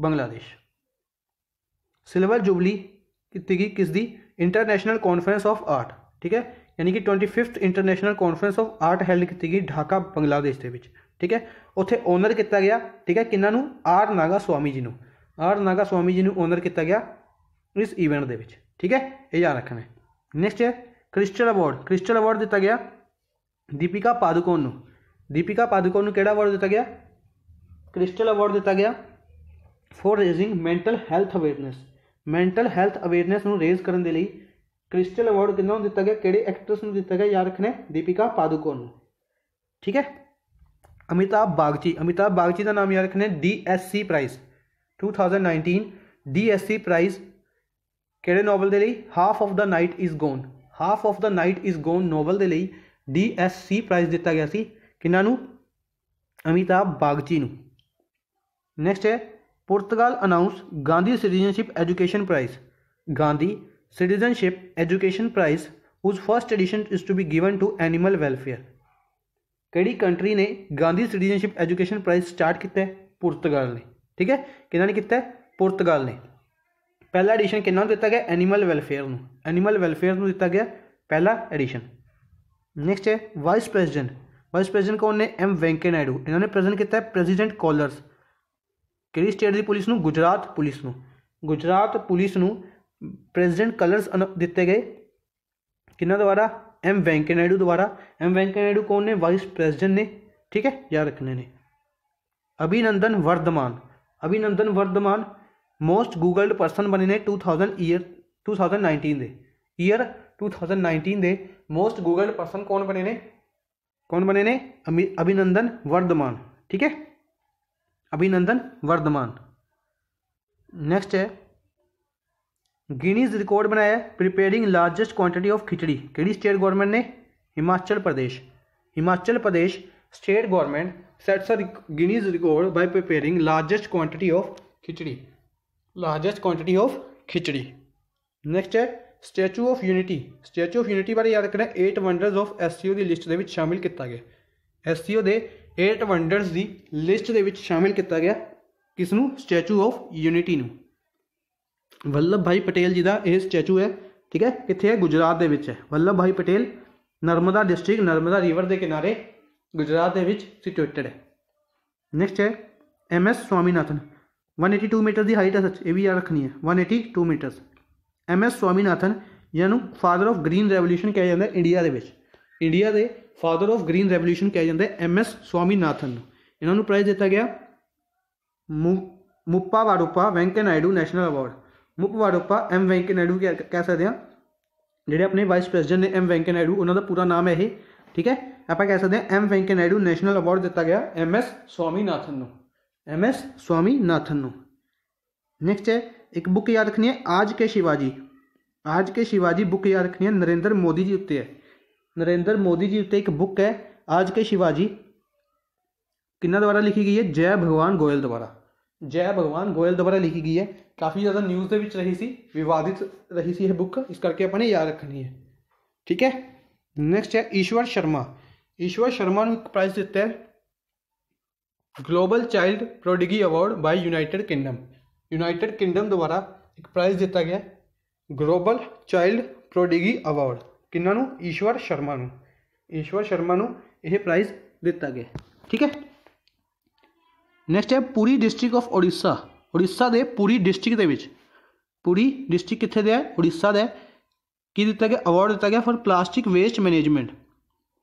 Bangladesh silver jubilee की गई किसकी ਇੰਟਰਨੈਸ਼ਨਲ ਕਾਨਫਰੰਸ ਆਫ ਆਰਟ ਠੀਕ ਹੈ ਯਾਨੀ ਕਿ 25th international conference of art held ਕੀਤੀ ਗਈ ਢਾਕਾ ਬੰਗਲਾਦੇਸ਼ ਦੇ ਵਿੱਚ ਠੀਕ ਹੈ ਉੱਥੇ ਓਨਰ ਕੀਤਾ ਗਿਆ ਠੀਕ ਹੈ ਕਿੰਨਾਂ ਨੂੰ ਆਰ ਨਾਗਾ ਸਵਾਮੀ ਜੀ ਨੂੰ ਆਰ ਨਾਗਾ ਸਵਾਮੀ ਜੀ ਨੂੰ ਓਨਰ ਕੀਤਾ ਗਿਆ ਇਸ ਇਵੈਂਟ ਦੇ ਵਿੱਚ ਠੀਕ ਹੈ ਇਹ ਯਾਦ ਰੱਖਣਾ ਹੈ ਨੈਕਸਟ ਹੈ ਕ੍ਰਿਸਟਲ ਅਵਾਰਡ ਕ੍ਰਿਸਟਲ ਅਵਾਰਡ ਦਿੱਤਾ ਗਿਆ ਦੀਪਿਕਾ ਪਾਦੂਕੋਨ ਨੂੰ ਦੀਪਿਕਾ ਪਾਦੂਕੋਨ ਨੂੰ ਕਿਹੜਾ ਅਵਾਰਡ ਦਿੱਤਾ ਗਿਆ ਕ੍ਰਿਸਟਲ ਅਵਾਰਡ ਦਿੱਤਾ ਗਿਆ for raising mental health awareness mental health awareness में रेज करने के लिए क्रिस्टल अवार्ड कि दिता गया किस दिता गया याद रखने दीपिका पादुकोन ठीक है अमिताभ बागची अमिताभ बागची का नाम याद रखने D S C prize two thousand nineteen D S C prize कि नोवल के लिए half of the night is gone half of the night is gone novel के लिए डी एस सी प्राइज दिता गया कि अमिताभ बागची नैक्सट है पुर्तगाल announce Gandhi citizenship education prize Gandhi citizenship education prize was first edition is to be given to animal welfare कई country ने Gandhi citizenship education prize start किया पुर्तगाल ने ठीक है कि ने किया पुर्तगाल ने पहला एडिशन कि दिता गया एनिमल वेलफेयर एनीमल वेलफेयर दिता गया पहला एडिशन नैक्सट है वाइस प्रेजिडेंट वाइस प्रेजिडेंट कौन ने एम वेंकैया नायडू इन्होंने प्रेजेंट किया प्रेजिडेंट कॉलरस स्टेट की કેવી गुजरात पुलिस न गुजरात पुलिस न प्रेजिडेंट कलर દીતે ગયે किन्ना द्वारा एम वेंकैया नायडू द्वारा एम वैंकया नायडू कौन ने वाइस प्रेजिडेंट ने ठीक है याद रखने ने अभिनंदन वर्धमान अभिनंदन वर्धमान मोस्ट गूगल्ड परसन बने ने two thousand year two thousand nineteen के year two thousand nineteen the most googled person कौन बने ने कौन बने ने अभिनंदन वर्धमान ठीक है अभिनंदन वर्धमान नेक्स्ट है गिनीज रिकॉर्ड बनाया preparing largest quantity of khichdi किड़ी स्टेट गवर्नमेंट ने Himachal Pradesh Himachal Pradesh state government sets Guinness record by preparing largest quantity of khichdi largest quantity of khichdi next है statue of unity statue of unity बारे याद रखना eight wonders of S C O की list के शामिल किया गया एस सी ओ ਦੇ 8 ਵੰਡਰਸ ਦੀ ਲਿਸਟ ਦੇ ਵਿੱਚ ਸ਼ਾਮਿਲ ਕੀਤਾ ਗਿਆ ਕਿਸ ਨੂੰ ਸਟੈਚੂ ਆਫ ਯੂਨਿਟੀ ਨੂੰ ਵੱਲਭ ਭਾਈ ਪਟੇਲ ਜੀ ਦਾ ਇਹ ਸਟੈਚੂ ਹੈ ਠੀਕ ਹੈ ਕਿੱਥੇ ਹੈ ਗੁਜਰਾਤ ਦੇ ਵਿੱਚ ਹੈ Vallabhbhai Patel Narmada district Narmada river ਦੇ ਕਿਨਾਰੇ ਗੁਜਰਾਤ ਦੇ ਵਿੱਚ ਸਿਚੁਏਟਡ ਹੈ ਨੈਕਸਟ ਹੈ ਐਮ ਐਸ ਸਵਾਮੀਨਾਥਨ 182 ਮੀਟਰ ਦੀ ਹਾਈਟ ਹੈ ਸੱਚ ਇਹ ਵੀ ਯਾਦ ਰੱਖਣੀ ਹੈ 182 ਮੀਟਰ ਐਮ ਐਸ ਸਵਾਮੀਨਾਥਨ ਇਹਨੂੰ ਫਾਦਰ ਆਫ ਗ੍ਰੀਨ ਰੈਵੋਲੂਸ਼ਨ ਕਿਹਾ ਜਾਂਦਾ ਇੰਡੀਆ ਦੇ ਵਿੱਚ ਇੰਡੀਆ ਦੇ ਫਾਦਰ ਆਫ ਗ੍ਰੀਨ ਰੈਵੋਲੂਸ਼ਨ ਕਿਹਾ ਜਾਂਦਾ ਹੈ ਐਮ ਐਸ ਸਵਾਮੀਨਾਥਨ ਇਹਨਾਂ ਨੂੰ ਪ੍ਰਾਈਜ਼ ਦਿੱਤਾ ਗਿਆ Muppavarapu Venkaiah Naidu national award Muppavarapu M Venkaiah Naidu ਕਹਿ ਸਕਦੇ ਹਾਂ ਜਿਹੜੇ ਆਪਣੇ ਵਾਈਸ ਪ੍ਰੈਜ਼ੀਡੈਂਟ ਨੇ ਐਮ ਵੈਂਕੈ ਨਾਇਡੂ ਉਹਨਾਂ ਦਾ ਪੂਰਾ ਨਾਮ ਹੈ ਇਹ ਠੀਕ ਹੈ ਆਪਾਂ ਕਹਿ ਸਕਦੇ ਹਾਂ M Venkaiah Naidu national award ਦਿੱਤਾ ਗਿਆ ਐਮ ਐਸ ਸਵਾਮੀਨਾਥਨ ਨੂੰ ਐਮ ਐਸ ਸਵਾਮੀਨਾਥਨ ਨੂੰ नेक्स्ट है एक बुक याद रखनी है आज के शिवाजी आज के शिवाजी बुक याद रखनी है नरेंद्र मोदी जी उत्ते है नरेंद्र मोदी जी उत्ते एक बुक है आज के शिवाजी कि द्वारा लिखी गई है जय भगवान गोयल द्वारा जय भगवान गोयल द्वारा लिखी गई है काफ़ी ज़्यादा न्यूज़ के रही थी विवादित रही सी है बुक इस करके अपने याद रखनी है ठीक है नैक्सट है ईश्वर शर्मा ईश्वर शर्मा ने एक प्राइज दिता है global child prodigy award by unite kingdom united kingdom द्वारा एक प्राइज दिता गया ग्लोबल चाइल्ड प्रोडिगी अवार्ड ਕਿੰਨਾਂ ਨੂੰ ਈਸ਼ਵਰ ਸ਼ਰਮਾ ਨੂੰ ਈਸ਼ਵਰ ਸ਼ਰਮਾ ਨੂੰ ਇਹ ਪ੍ਰਾਈਜ਼ ਦਿੱਤਾ ਗਿਆ ਠੀਕ ਹੈ ਨੈਕਸਟ ਹੈ ਪੂਰੀ ਡਿਸਟ੍ਰਿਕਟ ਆਫ ਓਡੀਸ਼ਾ ਓਡੀਸ਼ਾ ਦੇ ਪੂਰੀ ਡਿਸਟ੍ਰਿਕਟ ਦੇ ਵਿੱਚ ਪੂਰੀ ਡਿਸਟ੍ਰਿਕਟ ਕਿੱਥੇ ਦਾ ਹੈ ਓਡੀਸ਼ਾ ਦਾ ਕੀ ਦਿੱਤਾ ਗਿਆ ਅਵਾਰਡ ਦਿੱਤਾ ਗਿਆ for plastic waste management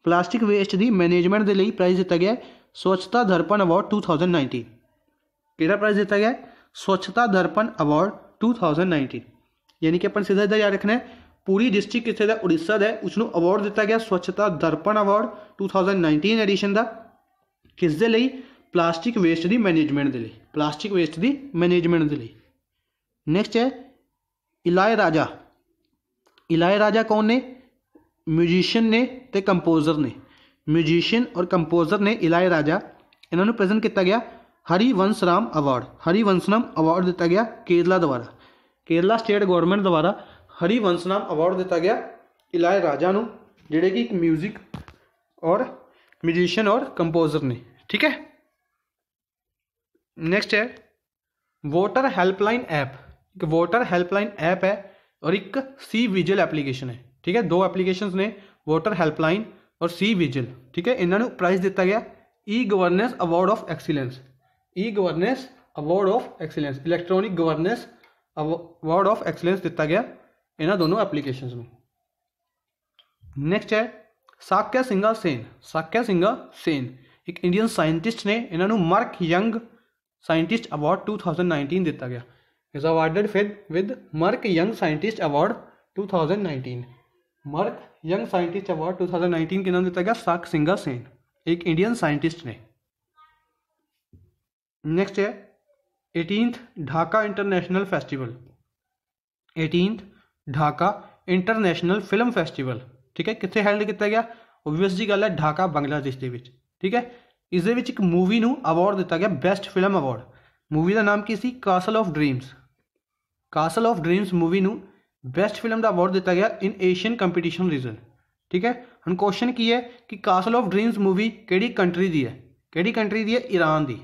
plastic waste ਦੀ ਮੈਨੇਜਮੈਂਟ ਦੇ ਲਈ ਪ੍ਰਾਈਜ਼ ਦਿੱਤਾ ਗਿਆ ਸਵੱਛਤਾ ਦਰਪਣ ਅਵਾਰਡ 2019 ਕਿਹੜਾ ਪ੍ਰਾਈਜ਼ ਦਿੱਤਾ ਗਿਆ ਸਵੱਛਤਾ ਦਰਪਣ ਅਵਾਰਡ 2019 ਯਾਨੀ ਕਿ ਆਪਾਂ ਸਿੱਧਾ ਇਧਰ ਯਾਦ ਰੱਖਣਾ ਹੈ पूरी डिस्ट्रिक्ट स्थित का उड़ीसा है उसको अवार्ड दिता गया Swachhata Darpan award two thousand nineteen edition का किस प्लास्टिक वेस्ट की मैनेजमेंट ਦੇ ਲਈ प्लास्टिक वेस्ट की मैनेजमेंट ਦੇ ਲਈ ਨੈਕਸਟ ਹੈ इलाय राजा ਇਲਾਏ ਰਾਜਾ ਕੌਣ म्यूजिशियन ने ते कंपोजर ने म्यूजिशियन और कंपोजर ने इलाय राजा इन्हों प्रजेंट किया गया हरिवंश राम अवार्ड हरिवंशराम अवार्ड दिता गया केरला द्वारा केरला स्टेट गौरमेंट द्वारा हरिवंश नाम अवार्ड दिता गया इलाय राजा जेडे कि एक म्यूजिक और म्यूजिशियन और कंपोजर ने ठीक है नेक्स्ट है वोटर हेल्पलाइन ऐप एक वोटर हेल्पलाइन ऐप है और एक सी विजल एप्लीकेशन है ठीक है दो एप्लीकेशन ने वोटर हेल्पलाइन और सी विजल ठीक है इन्होंने प्राइज दिता गया e governance award of excellence e governance award of excellence electronic governance award of excellence दिता गया इन दोनों एप्लीकेशन में नेक्स्ट है साक्या सिंगा सेन साक्या सिंगा सेन एक इंडियन साइंटिस्ट ने इन्हों मार्क यंग साइंटिस्ट अवार्ड 2019 ਦਿੱਤਾ ਗਿਆ ਇਸ ਅਵਾਰਡਡ ਫਿਰ with mark young scientist award 2019 mark young scientist award 2019 के नाम दिता गया साक सिंगा सेन एक इंडियन साइंटिस्ट ने नेक्स्ट है eighteenth Dhaka international festival eighteenth Dhaka international film festival ਠੀਕ ਹੈ ਕਿੱਥੇ ਹੈਲਡ ਕੀਤਾ ਗਿਆ ਓਬਵੀਅਸ ਜੀ ਗੱਲ ਹੈ ਢਾਕਾ ਬੰਗਲਾਦੇਸ਼ ਦੇ ਵਿੱਚ ਠੀਕ ਹੈ ਇਸ ਦੇ ਵਿੱਚ ਇੱਕ ਮੂਵੀ ਨੂੰ ਅਵਾਰਡ ਦਿੱਤਾ ਗਿਆ ਬੈਸਟ ਫਿਲਮ ਅਵਾਰਡ ਮੂਵੀ ਦਾ ਨਾਮ ਕੀ ਸੀ castle of dreams castle of dreams movie ਨੂੰ ਬੈਸਟ ਫਿਲਮ ਦਾ ਅਵਾਰਡ ਦਿੱਤਾ ਗਿਆ ਇਨ ਏਸ਼ੀਅਨ ਕੰਪੀਟੀਸ਼ਨ ਰੀਜਨ ਠੀਕ ਹੈ ਹੁਣ ਕੁਐਸਚਨ ਕੀ ਹੈ ਕਿ ਕਾਸਲ ਆਫ ਡ੍ਰੀਮਸ ਮੂਵੀ ਕਿਹੜੀ ਕੰਟਰੀ ਦੀ ਹੈ ਕਿਹੜੀ ਕੰਟਰੀ ਦੀ ਹੈ ਈਰਾਨ ਦੀ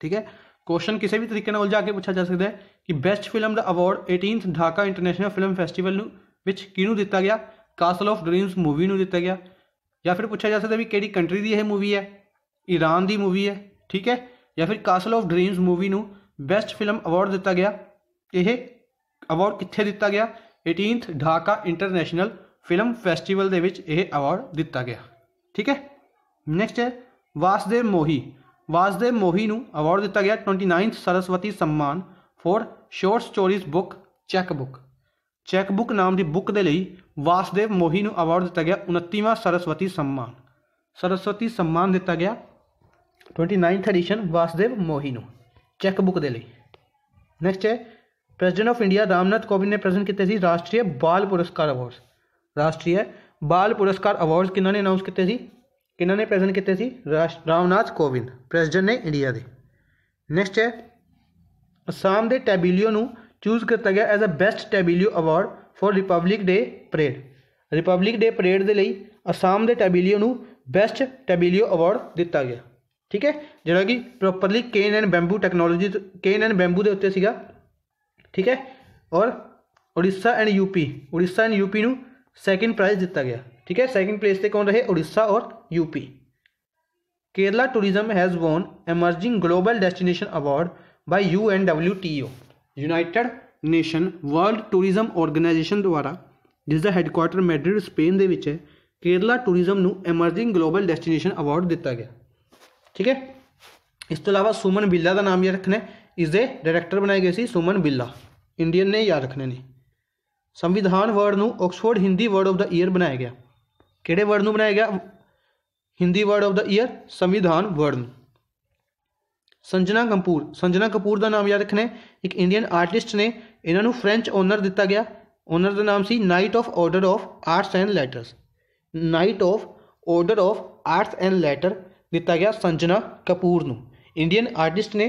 ਠੀਕ ਹੈ ਕੁਐਸਚਨ ਕਿਸੇ ਵੀ ਤਰੀਕੇ ਨਾਲ ਉਲਝਾ ਕੇ ਪੁੱਛਿਆ ਜਾ ਸਕਦਾ ਹੈ ਕਿ ਬੈਸਟ ਫਿਲਮ ਦਾ award 18th Dhaka international film festival ਨੂੰ ਵਿੱਚ ਕਿਹਨੂੰ ਦਿੱਤਾ ਗਿਆ ਕਾਸਲ ਆਫ ਡ੍ਰੀਮਸ ਮੂਵੀ ਨੂੰ ਦਿੱਤਾ ਗਿਆ ਜਾਂ ਫਿਰ ਪੁੱਛਿਆ ਜਾ ਸਕਦਾ ਵੀ ਕਿਹੜੀ ਕੰਟਰੀ ਦੀ ਇਹ ਮੂਵੀ ਹੈ ਈਰਾਨ ਦੀ ਮੂਵੀ ਹੈ ਠੀਕ ਹੈ ਜਾਂ ਫਿਰ ਕਾਸਲ ਆਫ ਡ੍ਰੀਮਸ ਮੂਵੀ ਨੂੰ ਬੈਸਟ ਫਿਲਮ ਅਵਾਰਡ ਦਿੱਤਾ ਗਿਆ ਇਹ ਅਵਾਰਡ ਕਿੱਥੇ ਦਿੱਤਾ ਗਿਆ 18th Dhaka international film festival ਦੇ ਵਿੱਚ ਇਹ ਅਵਾਰਡ ਦਿੱਤਾ ਗਿਆ ਠੀਕ ਹੈ ਨੈਕਸਟ ਹੈ ਵਾਸਦੇਵ ਮੋਹੀ ਵਾਸਦੇਵ ਮੋਹੀ ਨੂੰ ਅਵਾਰਡ ਦਿੱਤਾ ਗਿਆ 29th Saraswati Samman for short stories book chequebook chequebook नाम की बुक के लिए वासदेव मोही अवार्ड दिता गया उन्तीवं सरस्वती सम्मान सरस्वती सम्मान दिता गया ट्वेंटी नाइनथ एडिशन वासदेव मोही चैकबुक के लिए नैक्सट है president of India Ramnath Kovind ने प्रजेंट किए राष्ट्रीय बाल पुरस्कार अवार्ड राष्ट्रीय बाल पुरस्कार अवार्ड कि अनाउंस किए कि ने प्रजेंट किए राष्ट्र रामनाथ कोविंद प्रेजिडेंट ने इंडिया के नैक्सट है असाम के टैबिलियो चूज़ किया गया as a best tableau award for republic day parade republic day parade के लिए असाम के टैबिलियो बेस्ट टैबिलियो अवार्ड दिता गया ठीक है जोड़ा कि properly cane and bamboo technology cane and bamboo के उत्ते ठीक है और Orissa and UP Orissa and UP second prize दिता गया ठीक है सैकेंड प्लेस से कौन रहे उड़ीसा और UP Kerala tourism has won emerging global destination award by UNWTO united nation world tourism organisation ਦੁਆਰਾ ਜਿਸ ਦਾ ਹੈੱਡਕੁਆਰਟਰ ਮੈਡ੍ਰਿਡ ਸਪੇਨ ਦੇ ਵਿੱਚ ਹੈ ਕੇਰਲਾ ਟੂਰਿਜ਼ਮ ਨੂੰ ਐਮਰਜਿੰਗ ਗਲੋਬਲ ਡੈਸਟੀਨੇਸ਼ਨ ਅਵਾਰਡ ਦਿੱਤਾ ਗਿਆ ਠੀਕ ਹੈ ਇਸ ਤੋਂ ਇਲਾਵਾ ਸੁਮਨ ਬਿੱਲਾ ਦਾ ਨਾਮ ਯਾਦ ਰੱਖਣਾ ਇਸ ਦੇ ਡਾਇਰੈਕਟਰ ਬਣਾਏ ਗਏ ਸੀ ਸੁਮਨ ਬਿੱਲਾ ਇੰਡੀਅਨ ਨੇ ਯਾਦ ਰੱਖਣੇ ਨੇ ਸੰਵਿਧਾਨ ਵਰਡ ਨੂੰ Oxford Hindi word of the year ਬਣਾਇਆ ਗਿਆ ਕਿਹੜੇ ਵਰਡ ਨੂੰ ਬਣਾਇਆ ਗਿਆ Hindi word of the year Samvidhan word ਨੂੰ ਸੰਜਨਾ ਕਪੂਰ ਸੰਜਨਾ ਕਪੂਰ ਦਾ ਨਾਮ ਯਾਦ ਰੱਖਣਾ ਹੈ ਇੱਕ ਇੰਡੀਅਨ ਆਰਟਿਸਟ ਨੇ ਇਹਨਾਂ ਨੂੰ ਫ੍ਰੈਂਚ ਓਨਰ ਦਿੱਤਾ ਗਿਆ ਓਨਰ ਦਾ ਨਾਮ ਸੀ knight of order of arts and letters knight of order of arts and letter ਦਿੱਤਾ ਗਿਆ ਸੰਜਨਾ ਕਪੂਰ ਨੂੰ ਇੰਡੀਅਨ ਆਰਟਿਸਟ ਨੇ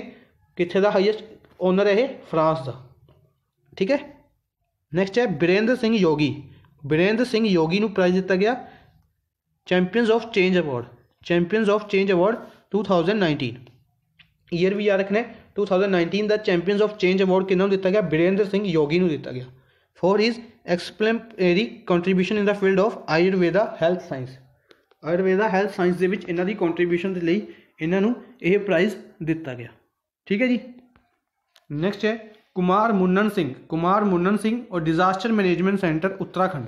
ਕਿੱਥੇ ਦਾ ਹਾਈਐਸਟ ਓਨਰ ਹੈ ਇਹ ਫਰਾਂਸ ਦਾ ਠੀਕ ਹੈ ਨੈਕਸਟ ਹੈ ਬਿਰੇਂਦਰ ਸਿੰਘ ਯੋਗੀ ਬਿਰੇਂਦਰ ਸਿੰਘ ਯੋਗੀ ਨੂੰ ਪ੍ਰਾਈਜ਼ ਦਿੱਤਾ ਗਿਆ champions of change award champions of change award 2019 year ਵੀ ਯਾਦ ਰੱਖਣਾ 2019 ਦਾ ਚੈਂਪੀਅਨਸ ਆਫ ਚੇਂਜ ਅਵਾਰਡ ਕਿਹਨਾਂ ਨੂੰ ਦਿੱਤਾ ਗਿਆ ਬਿਰੇਂਦਰ ਸਿੰਘ ਯੋਗੀ ਨੂੰ ਦਿੱਤਾ ਗਿਆ for his exemplary contribution in the field of Ayurveda health science Ayurveda health science ਦੇ ਵਿੱਚ ਇਹਨਾਂ ਦੀ ਕੰਟਰੀਬਿਊਸ਼ਨ ਦੇ ਲਈ ਇਹਨਾਂ ਨੂੰ ਇਹ ਪ੍ਰਾਈਜ਼ ਦਿੱਤਾ ਗਿਆ ਠੀਕ ਹੈ ਜੀ ਨੈਕਸਟ ਹੈ ਕੁਮਾਰ ਮੁੰਨਨ ਸਿੰਘ ਕੁਮਾਰ ਮੁੰਨਨ ਸਿੰਘ ਔਰ disaster management centre Uttarakhand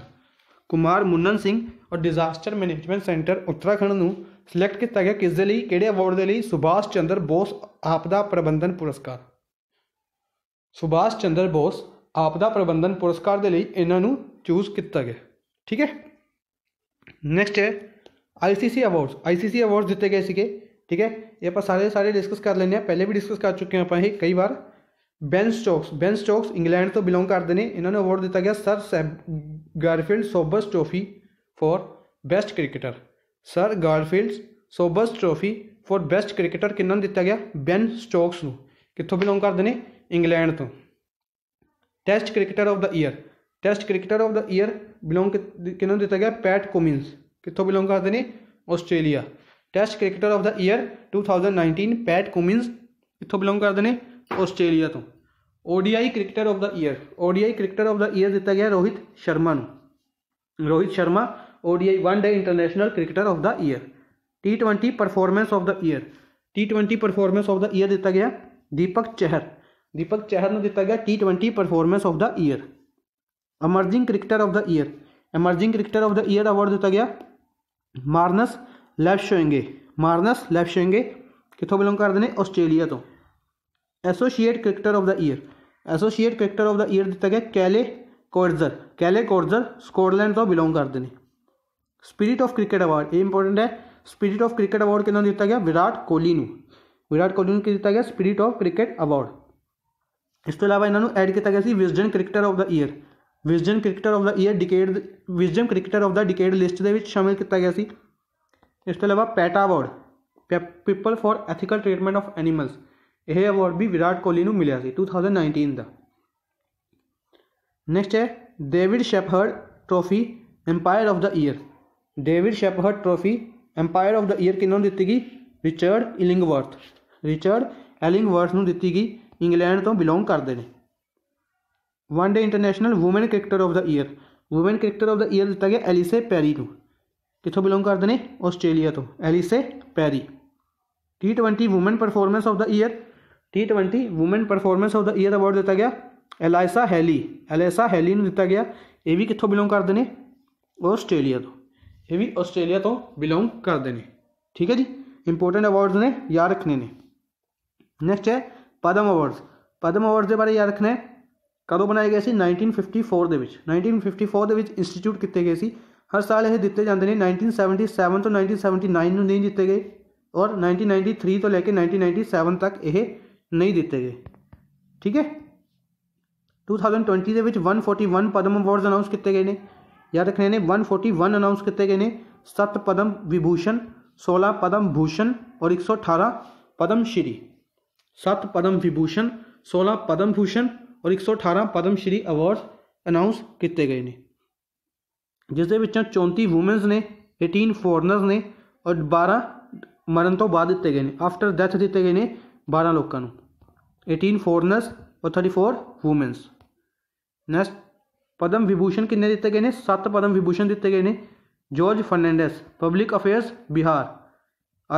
Kumar Munnan Singh ਔਰ ਡਿਜ਼ਾਸਟਰ ਮੈਨੇਜਮੈਂਟ ਸੈਂਟਰ ਉੱਤਰਾਖੰਡ ਨੂੰ ਸਿਲੈਕਟ किया गया किस ਦੇ ਲਈ ਕਿਹੜੇ ਅਵਾਰਡ ਦੇ ਲਈ ਸੁਭਾਸ਼ ਚੰਦਰ ਬੋਸ ਆਪਦਾ ਪ੍ਰਬੰਧਨ ਪੁਰਸਕਾਰ ਸੁਭਾਸ਼ ਚੰਦਰ ਬੋਸ ਆਪਦਾ ਪ੍ਰਬੰਧਨ ਪੁਰਸਕਾਰ ਦੇ ਲਈ ਇਹਨਾਂ ਨੂੰ ਚੂਜ਼ ਕੀਤਾ ਗਿਆ ਠੀਕ ਹੈ C award I C ICC awards दिते गए थे ठीक है ये पर सारे सारे डिस्कस कर लें पहले भी डिस्कस कर चुके हैं कई बार Ben Stokes Ben Stokes England तो बिलोंग करते हैं इन्होंने अवार्ड दिता गया सर सैब Garfield Sobers trophy for best cricketer sir Garfield Sobers trophy for best cricketer किन्ना दिता गया बेन स्टोक्स को कितों बिलोंग करते हैं इंग्लैंड तो test cricketer of the year test cricketer of the year belong कि दिता गया पैट कोमिनस कितों बिलोंग करते हैं Australia test cricketer of the year two thousand nineteen Pat Cummins कितों बिलोंग करते हैं ऑस्ट्रेलिया तो ODI cricketer of the year ODI cricketer of the year दिता गया Rohit Sharma Rohit Sharma ODI one day international cricketer of the year T twenty performance of the year T twenty performance of the year दिता गया दीपक चहर दीपक चहर ने दिता गया T twenty performance of the year emerging cricketer of the year emerging cricketer of the year award दिता गया Marnus Labuschagne Marnus शोएंगे कितों belong करते हैं ऑस्ट्रेलिया तो associate cricketer of the year associate cricketer of the year दिता गया कैले कोर्जर कैले कोर्जर स्कॉटलैंड तो बिलोंग करते हैं स्पिरिट ऑफ क्रिकेट अवार्ड ये इंपॉर्टेंट है स्पिरिट ऑफ क्रिकेट अवार्ड के नाम दिता गया विराट कोहली विराट कोहली को दिता गया स्पिरिट ऑफ क्रिकेट अवार्ड इस तो अलावा इन्होंने एड किया गया Wisden cricketer of the year Wisden cricketer of the year decade Wisden cricketer of the decade list के शामिल किया गया इस तो अलावा PETA award people for ethical treatment of animals यह अवार्ड भी विराट कोहली मिले से टू थाउजेंड नाइनटीन का नैक्सट है David Shepherd trophy umpire of the year David Shepherd trophy umpire of the year किन्नों दी गई रिचर्ड इलिंगवर्थ रिचर्ड एलिंगवर्थ नीति गई इंग्लैंड तो बिलोंग करते हैं one day international women cricketer of the year women cricketer of the year दिता गया एलिसे पैरी को कितों बिलोंग करते हैं ऑस्ट्रेलिया तो Ellyse Perry T twenty women performance of the year T twenty women performance of the year award दिता गया एलायसा heli ELISA heli दिता गया यह भी कितों बिलोंग करते हैं ऑस्ट्रेलिया तो ये भी ऑस्ट्रेलिया तो बिलोंग करते हैं ठीक है जी इंपोर्टेंट अवार्ड्स ने याद रखने ने नेक्स्ट है पदम अवार्ड्स पदम अवार्ड्स के बारे याद रखना है कदों बनाए गए थे nineteen fifty four nineteen fifty four institute किए गए हर साल यह दिते जाते हैं नाइनटीन सैवनटी सैवन तो नाइनटीन सैवनटी नाइन में नहीं दिते गए और नाइनटीन नाइनटी थ्री तो लैके नाइनटीन सैवन तक यह नहीं दिते गए ठीक है two thousand twenty one forty one Padma awards announce किए गए हैं याद रखने ने 141 फोर्टी वन अनाउंस कितने गए ने सत पदम विभूषण सोलह पदम भूषण और एक सौ अठारह पदम श्री सत पदम विभूषण सोलह पदम भूषण और एक सौ अठारह पदम श्री अवार्ड अनाउंस किए गए ने जिस चौंती वूमेन्स ने एटीन फॉरनर ने और बारह मरण तो बाद दिए गए आफ्टर डैथ दिते गए हैं बारह लोगों एटीन फॉरनर्स और thirty four women's next Padma Vibhushan किन्ने दिते गए ने सत्त पदम विभूषण दिते गए हैं George Fernandes public affairs Bihar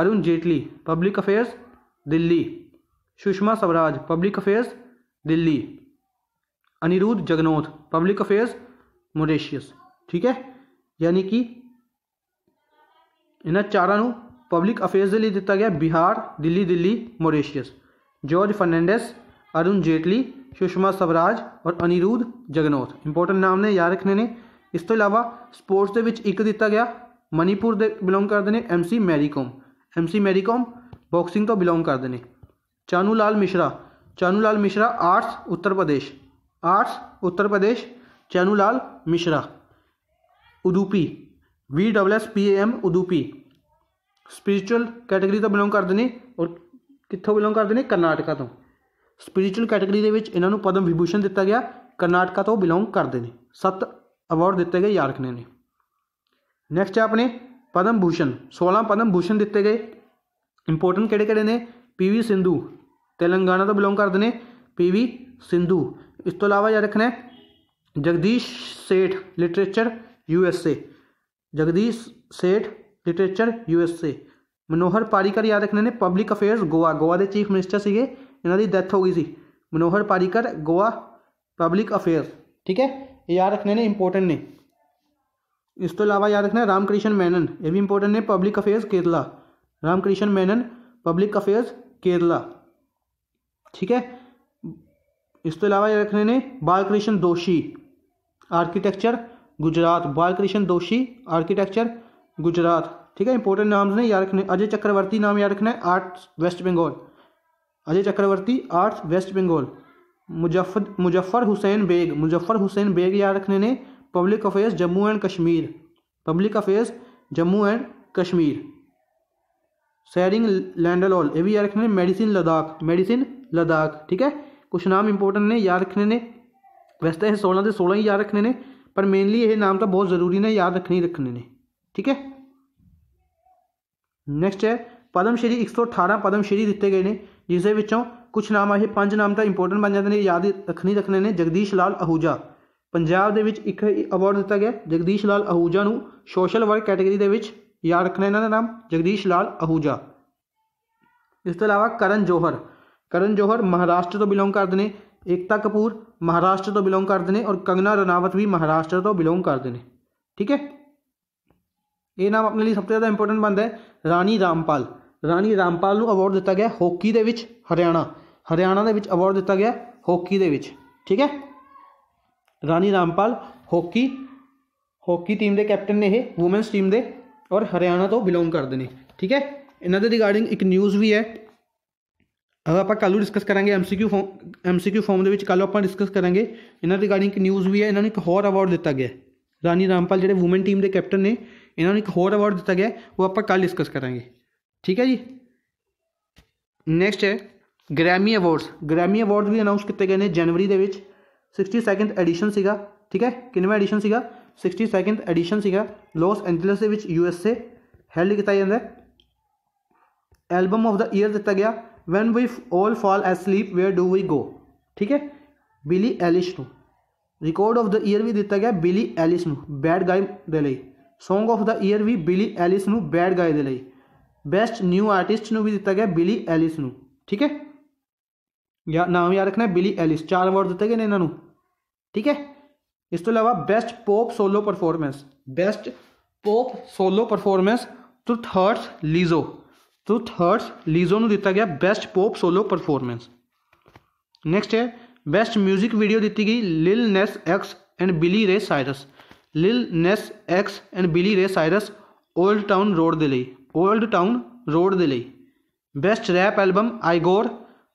Arun Jaitley public affairs Delhi Sushma Swaraj public affairs Delhi Anerood Jugnauth public affairs Mauritius ठीक है यानी कि इन्ह चारा पब्लिक अफेयर्स के लिए दिता गया बिहार दिल्ली दिल्ली मोरेशियस जॉर्ज फर्नेंडस अरुण जेटली सुषमा स्वराज और अनिरुद्ध जगनोथ इंपोर्टेंट नाम ने याद रखने ने इस तो अलावा स्पोर्ट्स के एक दिता गया मणिपुर के बिलोंग करते हैं M C Mary Kom M C Mary Kom boxing तो बिलोंग करते हैं Chhannulal Mishra Chhannulal Mishra arts Uttar Pradesh arts Uttar Pradesh Chhannulal Mishra Udupi V double S P M Udupi spiritual category तो बिलोंग करते हैं और कितों बिलोंग करते हैं कर्नाटका तो ਸਪਿਰਚੁਅਲ ਕੈਟਾਗਰੀ ਦੇ ਵਿੱਚ ਇਹਨਾਂ ਨੂੰ ਪਦਮ ਵਿਭੂਸ਼ਣ ਦਿੱਤਾ ਗਿਆ ਕਰਨਾਟਕਾ ਤੋਂ ਬਿਲੋਂਗ ਕਰਦੇ ਨੇ ਸੱਤ ਅਵਾਰਡ ਦਿੱਤੇ ਗਏ ਯਾਰਕਨੇ ਨੇ ਨੈਕਸਟ ਹੈ ਆਪਣੇ ਪਦਮ ਭੂਸ਼ਣ 16 ਪਦਮ ਭੂਸ਼ਣ ਦਿੱਤੇ ਗਏ ਇੰਪੋਰਟੈਂਟ ਕਿਹੜੇ ਕਿਹੜੇ ਨੇ ਪੀਵੀ ਸਿੰਧੂ ਤੇਲੰਗਾਨਾ ਤੋਂ ਬਿਲੋਂਗ ਕਰਦੇ ਨੇ ਪੀਵੀ ਸਿੰਧੂ ਇਸ ਤੋਂ ਇਲਾਵਾ ਯਾਦ ਰੱਖਣਾ Jagdish Sheth literature U S A Jagdish Sheth literature U S A Manohar Parrikar ਯਾਦ ਰੱਖਣੇ ਨੇ ਪਬਲਿਕ ਅਫੇਅਰਸ ਗੋਆ ਗੋਆ ਦੇ ਚੀਫ ਮਿਨਿਸਟਰ ਸੀਗੇ की डैथ हो गई थी मनोहर पारिकर गोवा पब्लिक अफेयर ठीक है याद रखने ने इंपोर्टेंट ने इस तो अलावा याद रखना रामकृष्ण मैनन ये भी इंपोर्टेंट ने public affairs Kerala Ramakrishna Menon public affairs Kerala ठीक है इस तो अलावा याद रखने ने बालकृष्ण दोषी आर्किटेक्चर गुजरात बालकृष्ण दोषी आर्किटेक्चर गुजरात ठीक है इंपॉर्टेंट नाम्स ने याद रखने अजय चक्रवर्ती नाम याद रखना है आर्ट वेस्ट बंगाल अजय चक्रवर्ती आर्ट्स वेस्ट बंगाल मुजफ्फर मुजफ्फर हुसैन बेग मुजफ्फर हुसैन बेग याद रखने ने public affairs Jammu and Kashmir public affairs Jammu and Kashmir Tsering Landol ये भी याद रखने मेडिसिन लद्दाख मेडिसिन लद्दाख ठीक है कुछ नाम इंपोर्टेंट ने याद रखने ने वैसे यह तो सोलह से सोलह ही याद रखने ने पर मेनली यह नाम तो बहुत ज़रूरी ने याद रखने ही रखने ने ठीक है नेक्स्ट है पद्मश्री एक सौ अठारह पद्मश्री दिते गए ने ਜਿਸ ਦੇ ਵਿੱਚੋਂ ਕੁਝ ਨਾਮ ਆਹੇ ਪੰਜ ਨਾਮ ਤਾਂ ਇੰਪੋਰਟੈਂਟ ਬਣ ਜਾਂਦੇ ਨੇ ਯਾਦ ਰੱਖਣੀ ਰੱਖਣੇ ਨੇ ਜਗਦੀਸ਼ ਲਾਲ ਅਹੂਜਾ ਪੰਜਾਬ ਦੇ ਵਿੱਚ ਇੱਕ ਅਵਾਰਡ ਦਿੱਤਾ ਗਿਆ ਜਗਦੀਸ਼ ਲਾਲ ਅਹੂਜਾ ਨੂੰ ਸੋਸ਼ਲ ਵਰਕ ਕੈਟਾਗਰੀ ਦੇ ਵਿੱਚ ਯਾਦ ਰੱਖਣਾ ਇਹਨਾਂ ਦਾ ਨਾਮ ਜਗਦੀਸ਼ ਲਾਲ ਅਹੂਜਾ ਇਸ ਤੋਂ ਇਲਾਵਾ ਕਰਨ ਜੋਹਰ ਕਰਨ ਜੋਹਰ ਮਹਾਰਾਸ਼ਟਰ ਤੋਂ ਬਿਲੋਂਗ ਕਰਦੇ ਨੇ ਏਕਤਾ ਕਪੂਰ ਮਹਾਰਾਸ਼ਟਰ ਤੋਂ ਬਿਲੋਂਗ ਕਰਦੇ ਨੇ ਔਰ ਕੰਗਨਾ ਰਣਾਵਤ ਵੀ ਮਹਾਰਾਸ਼ਟਰ ਤੋਂ ਬਿਲੋਂਗ ਕਰਦੇ ਨੇ ਠੀਕ ਹੈ ਇਹ ਨਾਮ ਆਪਣੇ ਲਈ ਸਭ ਤੋਂ ਜ਼ਿਆਦਾ ਇੰਪੋਰਟੈਂਟ ਬੰਦਾ ਹੈ ਰਾਣੀ ਰਾਮਪਾਲ ਰਾਣੀ ਰਾਮਪਾਲ ਨੂੰ ਅਵਾਰਡ ਦਿੱਤਾ ਗਿਆ ਹਾਕੀ ਦੇ ਵਿੱਚ ਹਰਿਆਣਾ ਹਰਿਆਣਾ ਦੇ ਵਿੱਚ ਅਵਾਰਡ ਦਿੱਤਾ ਗਿਆ ਹਾਕੀ ਦੇ ਵਿੱਚ ਠੀਕ ਹੈ Rani Rampal hockey hockey team ਦੇ ਕੈਪਟਨ ਨੇ ਇਹ ਔਮਨਸ ਟੀਮ ਦੇ ਔਰ ਹਰਿਆਣਾ ਤੋਂ ਬਿਲੋਂਗ ਕਰਦੇ ਨੇ ਠੀਕ ਹੈ ਇਹਨਾਂ ਦੇ ਰਿਗਾਰਡਿੰਗ ਇੱਕ ਨਿਊਜ਼ ਵੀ ਹੈ ਅਗਰ ਆਪਾਂ ਕੱਲ ਨੂੰ ਡਿਸਕਸ ਕਰਾਂਗੇ ਐਮਸੀਕਿਊ ਫਾਰਮ ਐਮਸੀਕਿਊ ਫਾਰਮ ਦੇ ਵਿੱਚ ਕੱਲ ਆਪਾਂ ਡਿਸਕਸ ਕਰਾਂਗੇ ਇਹਨਾਂ ਦੇ ਰਿਗਾਰਡਿੰਗ ਇੱਕ ਨਿਊਜ਼ ਵੀ ਹੈ ਇਹਨਾਂ ਨੂੰ ਇੱਕ ਹੋਰ ਅਵਾਰਡ ਦਿੱਤਾ ਗਿਆ ਰਾਣੀ ਰਾਮਪਾਲ ਜਿਹੜੇ ਔਮਨ ਟੀਮ ਦੇ ਕੈਪਟਨ ਨੇ ਇਹਨਾਂ ਨੂੰ ਇੱਕ ਹੋਰ ਅਵਾਰਡ ਦਿੱਤਾ ਗਿਆ ਉਹ ਆਪਾਂ ਕੱਲ ਡਿਸਕਸ ਕਰਾਂਗੇ ਠੀਕ ਹੈ ਜੀ ਨੈਕਸਟ ਹੈ ਗ੍ਰੈਮੀ ਅਵਾਰਡਸ ਗ੍ਰੈਮੀ ਅਵਾਰਡਸ ਵੀ ਅਨਾਉਂਸ ਕੀਤੇ ਗਏ ਨੇ ਜਨਵਰੀ ਦੇ ਵਿੱਚ 62nd ਐਡੀਸ਼ਨ ਸੀਗਾ ਠੀਕ ਹੈ ਕਿੰਨਵਾਂ ਐਡੀਸ਼ਨ ਸੀਗਾ 62nd ਐਡੀਸ਼ਨ ਸੀਗਾ ਲਾਸ ਐਂਜਲਸ ਦੇ ਵਿੱਚ ਯੂ ਐਸ ਏ ਹੈਲ ਕੀਤਾ ਜਾਂਦਾ ਹੈ ਐਲਬਮ ਆਫ ਦਾ ਈਅਰ ਦਿੱਤਾ ਗਿਆ when we all fall asleep where do we go ਠੀਕ ਹੈ ਬਿਲੀ ਐਲਿਸ਼ ਨੂੰ ਰਿਕਾਰਡ ਆਫ ਦਾ ਈਅਰ ਵੀ ਦਿੱਤਾ ਗਿਆ ਬਿਲੀ ਐਲਿਸ ਨੂੰ ਬੈਡ ਗਾਇ ਦੇ ਲਈ Song of the Year ਵੀ ਬਿਲੀ ਐਲਿਸ ਨੂੰ ਬੈਡ ਗਾਇ ਦੇ ਲਈ बेस्ट न्यू आर्टिस्ट न भी दिता गया बिली एलिस ठीक है या नाम याद रखना बिली एलिस चार अवार्ड दिते गए इन्हों ठीक है इस तो अलावा best pope solo performance best pope solo performance two thirds लीजो two thirds लीजो नु दिता गया best pope solo performance next है बेस्ट म्यूजिक वीडियो दी गई लिल नैस एक्स एंड बिली रे साइरस लिल नैस x and Billy Ray Cyrus old town road दे old town road ਦੇ ਲਈ best rap album Igor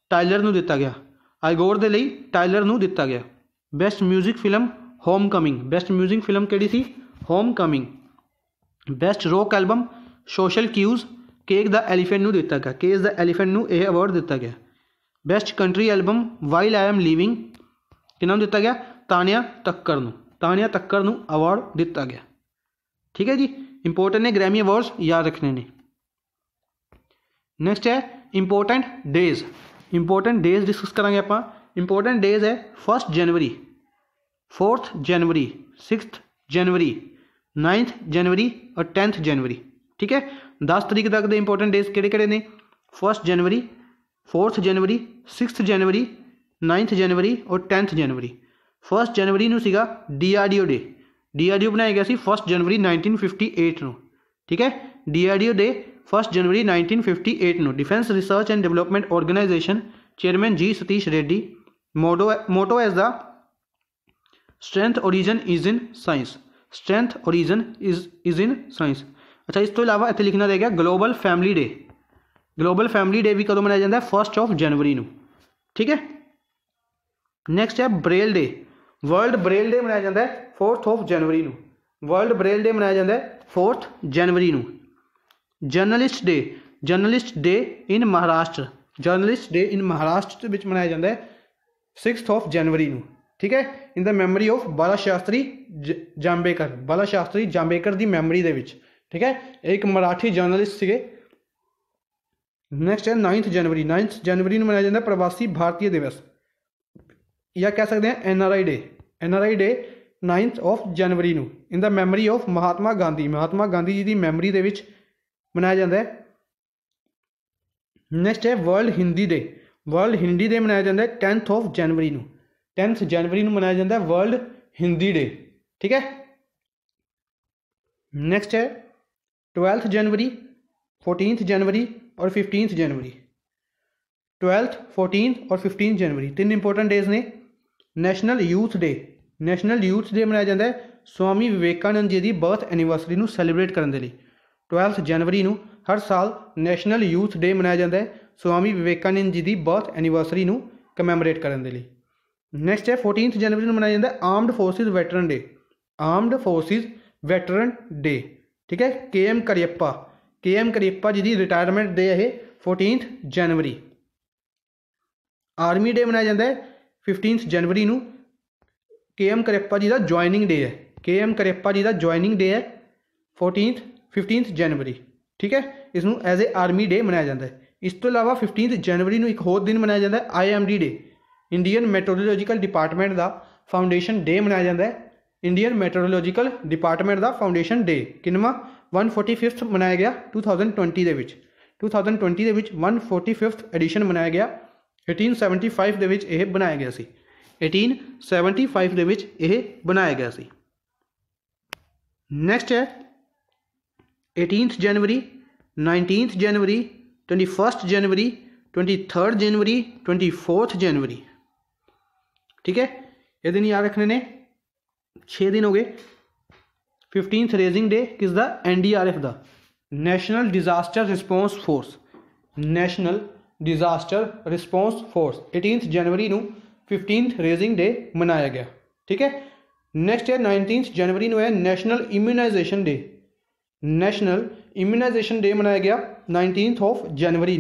Tyler ਨੂੰ ਦਿੱਤਾ ਗਿਆ ਆਈਗੋਰ ਦੇ ਲਈ ਟਾਈਲਰ ਨੂੰ ਦਿੱਤਾ ਗਿਆ best 뮤직 film homecoming best 뮤직 film ਕਿਹੜੀ ਸੀ homecoming best rock album social cues Cage the Elephant ਨੂੰ ਦਿੱਤਾ ਗਿਆ ਕੇਸ ਦਾ ਐਲੀਫੈਂਟ ਨੂੰ ਇਹ ਅਵਾਰਡ ਦਿੱਤਾ ਗਿਆ best country album while I'm living ਕਿਹਨਾਂ ਨੂੰ ਦਿੱਤਾ ਗਿਆ ਤਾਨੀਆ ਤੱਕਰ ਨੂੰ ਤਾਨੀਆ ਤੱਕਰ ਨੂੰ ਅਵਾਰਡ ਦਿੱਤਾ ਗਿਆ ਠੀਕ ਹੈ ਜੀ इंपॉर्टेंट है ग्रैमी अवार्ड याद रखने ने नेक्स्ट है important days important days discuss करेंगे आप इंपॉर्टेंट डेज है फर्स्ट जनवरी फोर्थ जनवरी सिक्स जनवरी नाइन्थ जनवरी और टेंथ जनवरी ठीक है दस तरीक तक के इंपॉर्टेंट डेज कि ने फर्स्ट जनवरी फोर्थ जनवरी सिक्स जनवरी नाइन्थ जनवरी और टेंथ जनवरी जनवरी ਜਨਵਰੀ आर डी ओ डे ओ बनाया गया फस्ट जनवरी नाइनटीन फिफ्टी एट એટનો ठीक है डीआरडीओ डे फर्स्ट जनवरी 1958 नो defence research and development organisation chairman G Satheesh Reddy motto motto is the strength origin is in science strength origin is is in science अच्छा इस तो इलावा इतने लिखना रहेगा global family day global family day भी कदों मनाया जाता है फर्स्ट ऑफ जनवरी ਨੂੰ ठीक है नेक्स्ट है Braille day world Braille day मनाया जाता है 4th ਆਫ ਜਨਵਰੀ ਨੂੰ ਵਰਲਡ ਬ੍ਰੇਲ ਡੇ ਮਨਾਇਆ ਜਾਂਦਾ ਹੈ 4th ਜਨਵਰੀ ਨੂੰ journalist day journalist day in Maharashtra journalist day in Maharashtra ਵਿੱਚ ਮਨਾਇਆ ਜਾਂਦਾ ਹੈ 6th ਆਫ ਜਨਵਰੀ ਨੂੰ ਠੀਕ ਹੈ ਇਨ ਦਾ ਮੈਮਰੀ ਆਫ ਬਾਲਾ ਸ਼ਾਸਤਰੀ ਜਾਂਬੇਕਰ ਬਾਲਾ ਸ਼ਾਸਤਰੀ ਜਾਂਬੇਕਰ ਦੀ ਮੈਮਰੀ ਦੇ ਵਿੱਚ ਠੀਕ ਹੈ ਇੱਕ ਮਰਾਠੀ ਜਰਨਲਿਸਟ ਸੀਗੇ ਨੈਕਸਟ ਹੈ 9th ਜਨਵਰੀ 9th ਜਨਵਰੀ ਨੂੰ ਮਨਾਇਆ ਜਾਂਦਾ ਪ੍ਰਵਾਸੀ ਭਾਰਤੀ ਦਿਵਸ ਜਾਂ ਕਹਿ ਸਕਦੇ ਹਾਂ N R I day N R I day 9th of ਜਨਵਰੀ ਨੂੰ in the memory of Mahatma Gandhi Mahatma Gandhi ji ਦੀ ਮੈਮਰੀ ਦੇ ਵਿੱਚ ਮਨਾਇਆ ਜਾਂਦਾ ਹੈ ਨੈਕਸਟ ਹੈ world Hindi day world Hindi day ਮਨਾਇਆ ਜਾਂਦਾ ਹੈ 10th ਆਫ ਜਨਵਰੀ ਨੂੰ 10th ਜਨਵਰੀ ਨੂੰ ਮਨਾਇਆ ਜਾਂਦਾ ਹੈ ਵਰਲਡ ਹਿੰਦੀ ਡੇ ਠੀਕ ਹੈ ਨੈਕਸਟ ਹੈ 12th ਜਨਵਰੀ 14th ਜਨਵਰੀ ਔਰ 15th ਜਨਵਰੀ 12th 14th ਔਰ 15th ਜਨਵਰੀ ਤਿੰਨ ਇੰਪੋਰਟੈਂਟ ਡੇਜ਼ ਨੇ national youth day national youth day ਮਨਾਇਆ ਜਾਂਦਾ ਹੈ ਸਵਾਮੀ ਵਿਵੇਕਾਨੰਦ ਜੀ ਦੀ ਬਰਥ ਐਨੀਵਰਸਰੀ ਨੂੰ ਸੈਲੀਬ੍ਰੇਟ ਕਰਨ ਦੇ ਲਈ 12 ਜਨਵਰੀ ਨੂੰ ਹਰ ਸਾਲ ਨੈਸ਼ਨਲ ਯੂਥ ਡੇ ਮਨਾਇਆ ਜਾਂਦਾ ਹੈ ਸਵਾਮੀ ਵਿਵੇਕਾਨੰਦ ਜੀ ਦੀ ਬਰਥ ਐਨੀਵਰਸਰੀ ਨੂੰ ਕਮੈਮੋਰੇਟ ਕਰਨ ਦੇ ਲਈ ਨੈਕਸਟ ਹੈ 14th ਜਨਵਰੀ ਨੂੰ ਮਨਾਇਆ ਜਾਂਦਾ ਹੈ armed forces veteran day armed forces veteran day ਠੀਕ ਹੈ ਕੇਐਮ ਕਰੀਅੱਪਾ ਕੇਐਮ ਕਰੀਅੱਪਾ ਜੀ ਦੀ ਰਿਟਾਇਰਮੈਂਟ ਡੇ ਹੈ 14th ਜਨਵਰੀ ਆਰਮੀ ਡੇ ਮਨਾਇਆ ਜਾਂਦਾ ਹੈ 15th ਜਨਵਰੀ ਨੂੰ ਕੇ ਐਮ ਕਰੇਪਾ ਜੀ ਦਾ ਜੁਆਇਨਿੰਗ ਡੇ ਹੈ ਕੇਐਮ ਕਰੇਪਾ ਜੀ ਦਾ ਜੁਆਇਨਿੰਗ ਡੇ ਹੈ 14th 15th ਜਨਵਰੀ ਠੀਕ ਹੈ ਇਸ ਨੂੰ ਐਜ਼ ਅ ਆਰਮੀ ਡੇ ਮਨਾਇਆ ਜਾਂਦਾ ਹੈ ਇਸ ਤੋਂ ਇਲਾਵਾ 15th ਜਨਵਰੀ ਨੂੰ ਇੱਕ ਹੋਰ ਦਿਨ ਮਨਾਇਆ ਜਾਂਦਾ ਹੈ IMD day Indian meteorological department ਦਾ ਫਾਊਂਡੇਸ਼ਨ ਡੇ ਮਨਾਇਆ ਜਾਂਦਾ ਹੈ ਇੰਡੀਅਨ ਮੈਟਰੋਲੋਜੀਕਲ ਡਿਪਾਰਟਮੈਂਟ ਦਾ ਫਾਊਂਡੇਸ਼ਨ ਡੇ ਕਿੰਨਾ 145th ਮਨਾਇਆ ਗਿਆ 2020 ਦੇ ਵਿੱਚ 2020 ਦੇ ਵਿੱਚ 145th ਐਡੀਸ਼ਨ ਮਨਾਇਆ ਗਿਆ 1875 ਦੇ ਵਿੱਚ ਇਹ ਬਣਾਇਆ ਗਿਆ ਸੀ 1875 ਦੇ ਵਿੱਚ ਇਹ ਬਣਾਇਆ ਗਿਆ ਸੀ ਨੈਕਸਟ ਹੈ 18th ਜਨਵਰੀ 19th ਜਨਵਰੀ 21st ਜਨਵਰੀ 23rd ਜਨਵਰੀ 24th ਜਨਵਰੀ ਠੀਕ ਹੈ ਇਹ ਦਿਨ ਯਾਦ ਰੱਖਣੇ ਨੇ 6 ਦਿਨ ਹੋ ਗਏ 15th ਰੇਜ਼ਿੰਗ ਡੇ ਕਿਸ ਦਾ ਐਨਡੀਆਰਐਫ ਦਾ national disaster response force national disaster response force 18th ਜਨਵਰੀ ਨੂੰ फिफ्टीन रेजिंग डे मनाया गया ठीक है नेक्स्ट ईयर नाइनटीन जनवरी में है national immunisation day national immunisation day मनाया गया नाइनटीन ऑफ जनवरी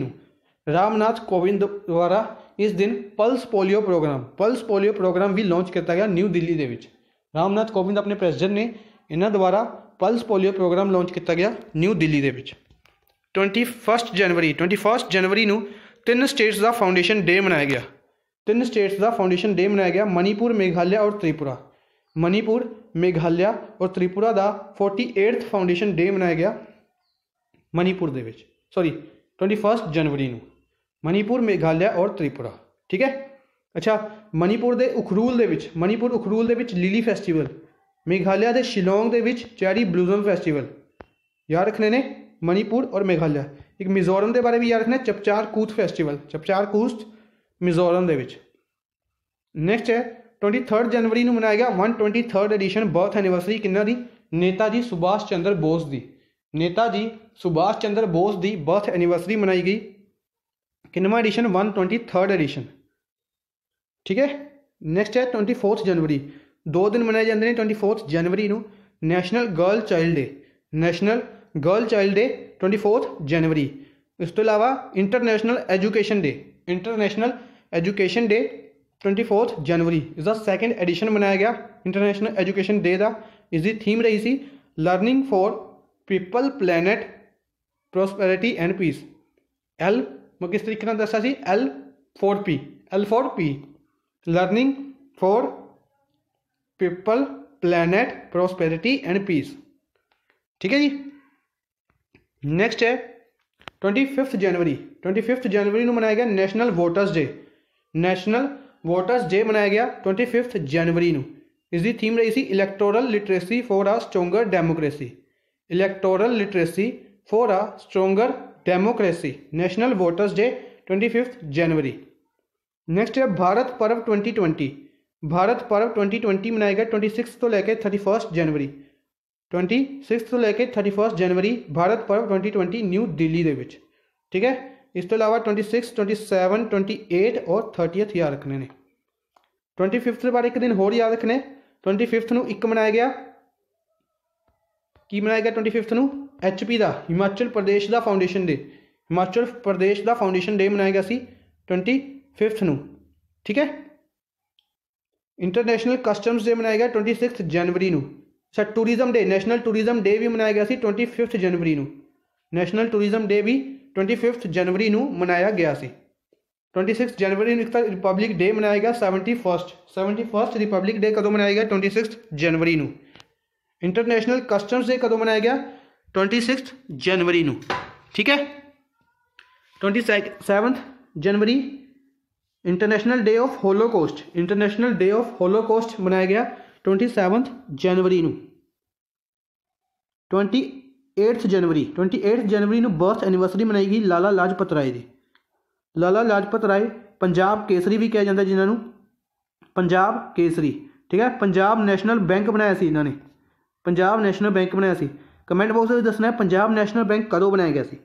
रामनाथ कोविंद द्वारा इस दिन pulse polio programme pulse polio programme भी लॉन्च किया गया न्यू दिल्ली के रामनाथ कोविंद अपने ਆਪਣੇ ने ਨੇ द्वारा ਦੁਆਰਾ ਪਲਸ प्रोग्राम लॉन्च किया गया न्यू दिल्ली के ट्वेंटी फस्ट जनवरी ट्वेंटी फस्ट जनवरी तीन स्टेट्स का ਦਾ डे मनाया गया ਤਿੰਨ ਸਟੇਟਸ ਦਾ ਫਾਊਂਡੇਸ਼ਨ ਡੇ ਮਨਾਇਆ ਗਿਆ ਮਨੀਪੁਰ ਮੇਘਾਲਿਆ ਔਰ ਤ੍ਰਿਪੁਰਾ ਮਨੀਪੁਰ ਮੇਘਾਲਿਆ ਔਰ ਤ੍ਰਿਪੁਰਾ ਦਾ 48th ਫਾਊਂਡੇਸ਼ਨ ਡੇ ਮਨਾਇਆ ਗਿਆ ਮਨੀਪੁਰ ਦੇ ਵਿੱਚ ਸੌਰੀ 21 ਜਨਵਰੀ ਨੂੰ ਮਨੀਪੁਰ ਮੇਘਾਲਿਆ ਔਰ ਤ੍ਰਿਪੁਰਾ ਠੀਕ ਹੈ ਅੱਛਾ ਮਨੀਪੁਰ ਦੇ ਉਖਰੂਲ ਦੇ ਵਿੱਚ ਮਨੀਪੁਰ ਉਖਰੂਲ ਦੇ ਵਿੱਚ ਲੀਲੀ ਫੈਸਟੀਵਲ ਮੇਘਾਲਿਆ ਦੇ ਸ਼ਿਲੋਂਗ ਦੇ ਵਿੱਚ ਚੈਰੀ ਬਲੂਜ਼ਮ ਫੈਸਟੀਵਲ ਯਾਦ ਰੱਖਣੇ ਨੇ ਮਨੀਪੁਰ ਔਰ ਮੇਘਾਲਿਆ ਇੱਕ ਮਿਜ਼ੋਰਮ ਦੇ ਬਾਰੇ ਵੀ ਯਾਦ ਰੱਖਣਾ ਚਪਚਾਰ ਕੂਥ ਫੈਸਟੀਵਲ ਚਪਚਾਰ ਕੂਥ ਮਿਜ਼ੋਰਮ ਦੇ ਵਿੱਚ ਨੈਕਸਟ ਹੈ 23 ਜਨਵਰੀ ਨੂੰ ਮਨਾਇਆ ਗਿਆ 123rd ਐਡੀਸ਼ਨ ਬਰਥ ਐਨੀਵਰਸਰੀ ਕਿੰਨਾ ਦੀ ਨੇਤਾ ਜੀ ਸੁਭਾਸ਼ ਚੰਦਰ ਬੋਸ ਦੀ ਨੇਤਾ ਜੀ ਸੁਭਾਸ਼ ਚੰਦਰ ਬੋਸ ਦੀ ਬਰਥ ਐਨੀਵਰਸਰੀ ਮਨਾਈ ਗਈ ਕਿੰਨਾ ਐਡੀਸ਼ਨ 123rd ਐਡੀਸ਼ਨ ਠੀਕ ਹੈ ਨੈਕਸਟ ਹੈ 24th ਜਨਵਰੀ ਦੋ ਦਿਨ ਮਨਾਏ ਜਾਂਦੇ ਨੇ 24th ਜਨਵਰੀ ਨੂੰ national girl child day national girl child day 24th ਜਨਵਰੀ ਇਸ ਤੋਂ ਇਲਾਵਾ international education day international education day twenty fourth जनवरी इसका सैकेंड एडिशन बनाया गया इंटरनेशनल एजुकेशन डे का इसकी थीम रही थी learning for people planet prosperity and peace L मैं किस तरीके दसा सी L four P L four P learning for people planet prosperity and peace ठीक है जी नेक्स्ट है ट्वेंटी फिफ्थ जनवरी ट्वेंटी फिफ्थ जनवरी मनाया गया national voters day national voters day मनाया गया ट्वेंटी फिफ्थ जनवरी को इसकी थीम रही थी electoral literacy for a stronger democracy electoral literacy for a stronger democracy national voters day twenty fifth जनवरी नैक्सट है भारत पर्व ट्वेंटी ट्वेंटी भारत पर्व ट्वेंटी ट्वेंटी मनाया गया ट्वेंटी सिक्स तो लेकर थर्टी फर्स्ट जनवरी ट्वेंटी सिक्स तो लेकर थर्टी फर्स्ट जनवरी भारत पर्व ट्वेंटी ट्वेंटी न्यू दिल्ली के ठीक है ਇਸ ਤੋਂ ਇਲਾਵਾ 26 27 28 ਔਰ 30th ਯਾਦ ਰੱਖਣੇ ਨੇ 25th ਦੇ ਬਾਰੇ ਇੱਕ ਦਿਨ ਹੋਰ ਯਾਦ ਰੱਖਣੇ 25th ਨੂੰ ਇੱਕ ਮਨਾਇਆ ਗਿਆ ਕੀ ਮਨਾਇਆ ਗਿਆ 25th ਨੂੰ ਐਚਪੀ ਦਾ ਹਿਮਾਚਲ ਪ੍ਰਦੇਸ਼ ਦਾ ਫਾਊਂਡੇਸ਼ਨ ਡੇ ਹਿਮਾਚਲ ਪ੍ਰਦੇਸ਼ ਦਾ ਫਾਊਂਡੇਸ਼ਨ ਡੇ ਮਨਾਇਆ ਗਿਆ ਸੀ 25th ਨੂੰ ਠੀਕ ਹੈ ਇੰਟਰਨੈਸ਼ਨਲ ਕਸਟਮਸ ਡੇ ਮਨਾਇਆ ਗਿਆ 26 ਜਨਵਰੀ ਨੂੰ ਸਰ tourism day national tourism day ਵੀ ਮਨਾਇਆ ਗਿਆ ਸੀ 25th ਜਨਵਰੀ ਨੂੰ ਨੈਸ਼ਨਲ ਟੂਰਿਜ਼ਮ ਡੇ ਵੀ ट्वेंटी फिफ्थ जनवरी मनाया गया से ट्वेंटी सिक्स जनवरी एक तरह रिपब्लिक डे मनाया गया seventy first seventy first republic day कदों मनाया गया ट्वेंटी सिक्स जनवरी इंटरैशनल कस्टम्स डे कदों मनाया गया ट्वेंटी सिक्स जनवरी ठीक है ट्वेंटी सै सैवंथ जनवरी international day of holocaust international day of holocaust मनाया गया ट्वेंटी सैवंथ जनवरी ट्वेंटी 8th ਜਨਵਰੀ 28th ਜਨਵਰੀ ਨੂੰ ਬਰਥ ਐਨੀਵਰਸਰੀ ਮਨਾਈ ਗਈ ਲਾਲਾ ਲਾਜਪਤ ਰਾਏ ਦੀ ਲਾਲਾ ਲਾਜਪਤ ਰਾਏ ਪੰਜਾਬ ਕੇਸਰੀ ਵੀ ਕਿਹਾ ਜਾਂਦਾ ਜਿਨ੍ਹਾਂ ਨੂੰ ਪੰਜਾਬ ਕੇਸਰੀ ਠੀਕ ਹੈ ਪੰਜਾਬ ਨੈਸ਼ਨਲ ਬੈਂਕ ਬਣਾਇਆ ਸੀ ਇਹਨਾਂ ਨੇ ਪੰਜਾਬ ਨੈਸ਼ਨਲ ਬੈਂਕ ਬਣਾਇਆ ਸੀ ਕਮੈਂਟ ਬਾਕਸ ਵਿੱਚ ਦੱਸਣਾ ਹੈ ਪੰਜਾਬ ਨੈਸ਼ਨਲ ਬੈਂਕ ਕਦੋਂ ਬਣਾਇਆ ਗਿਆ ਸੀ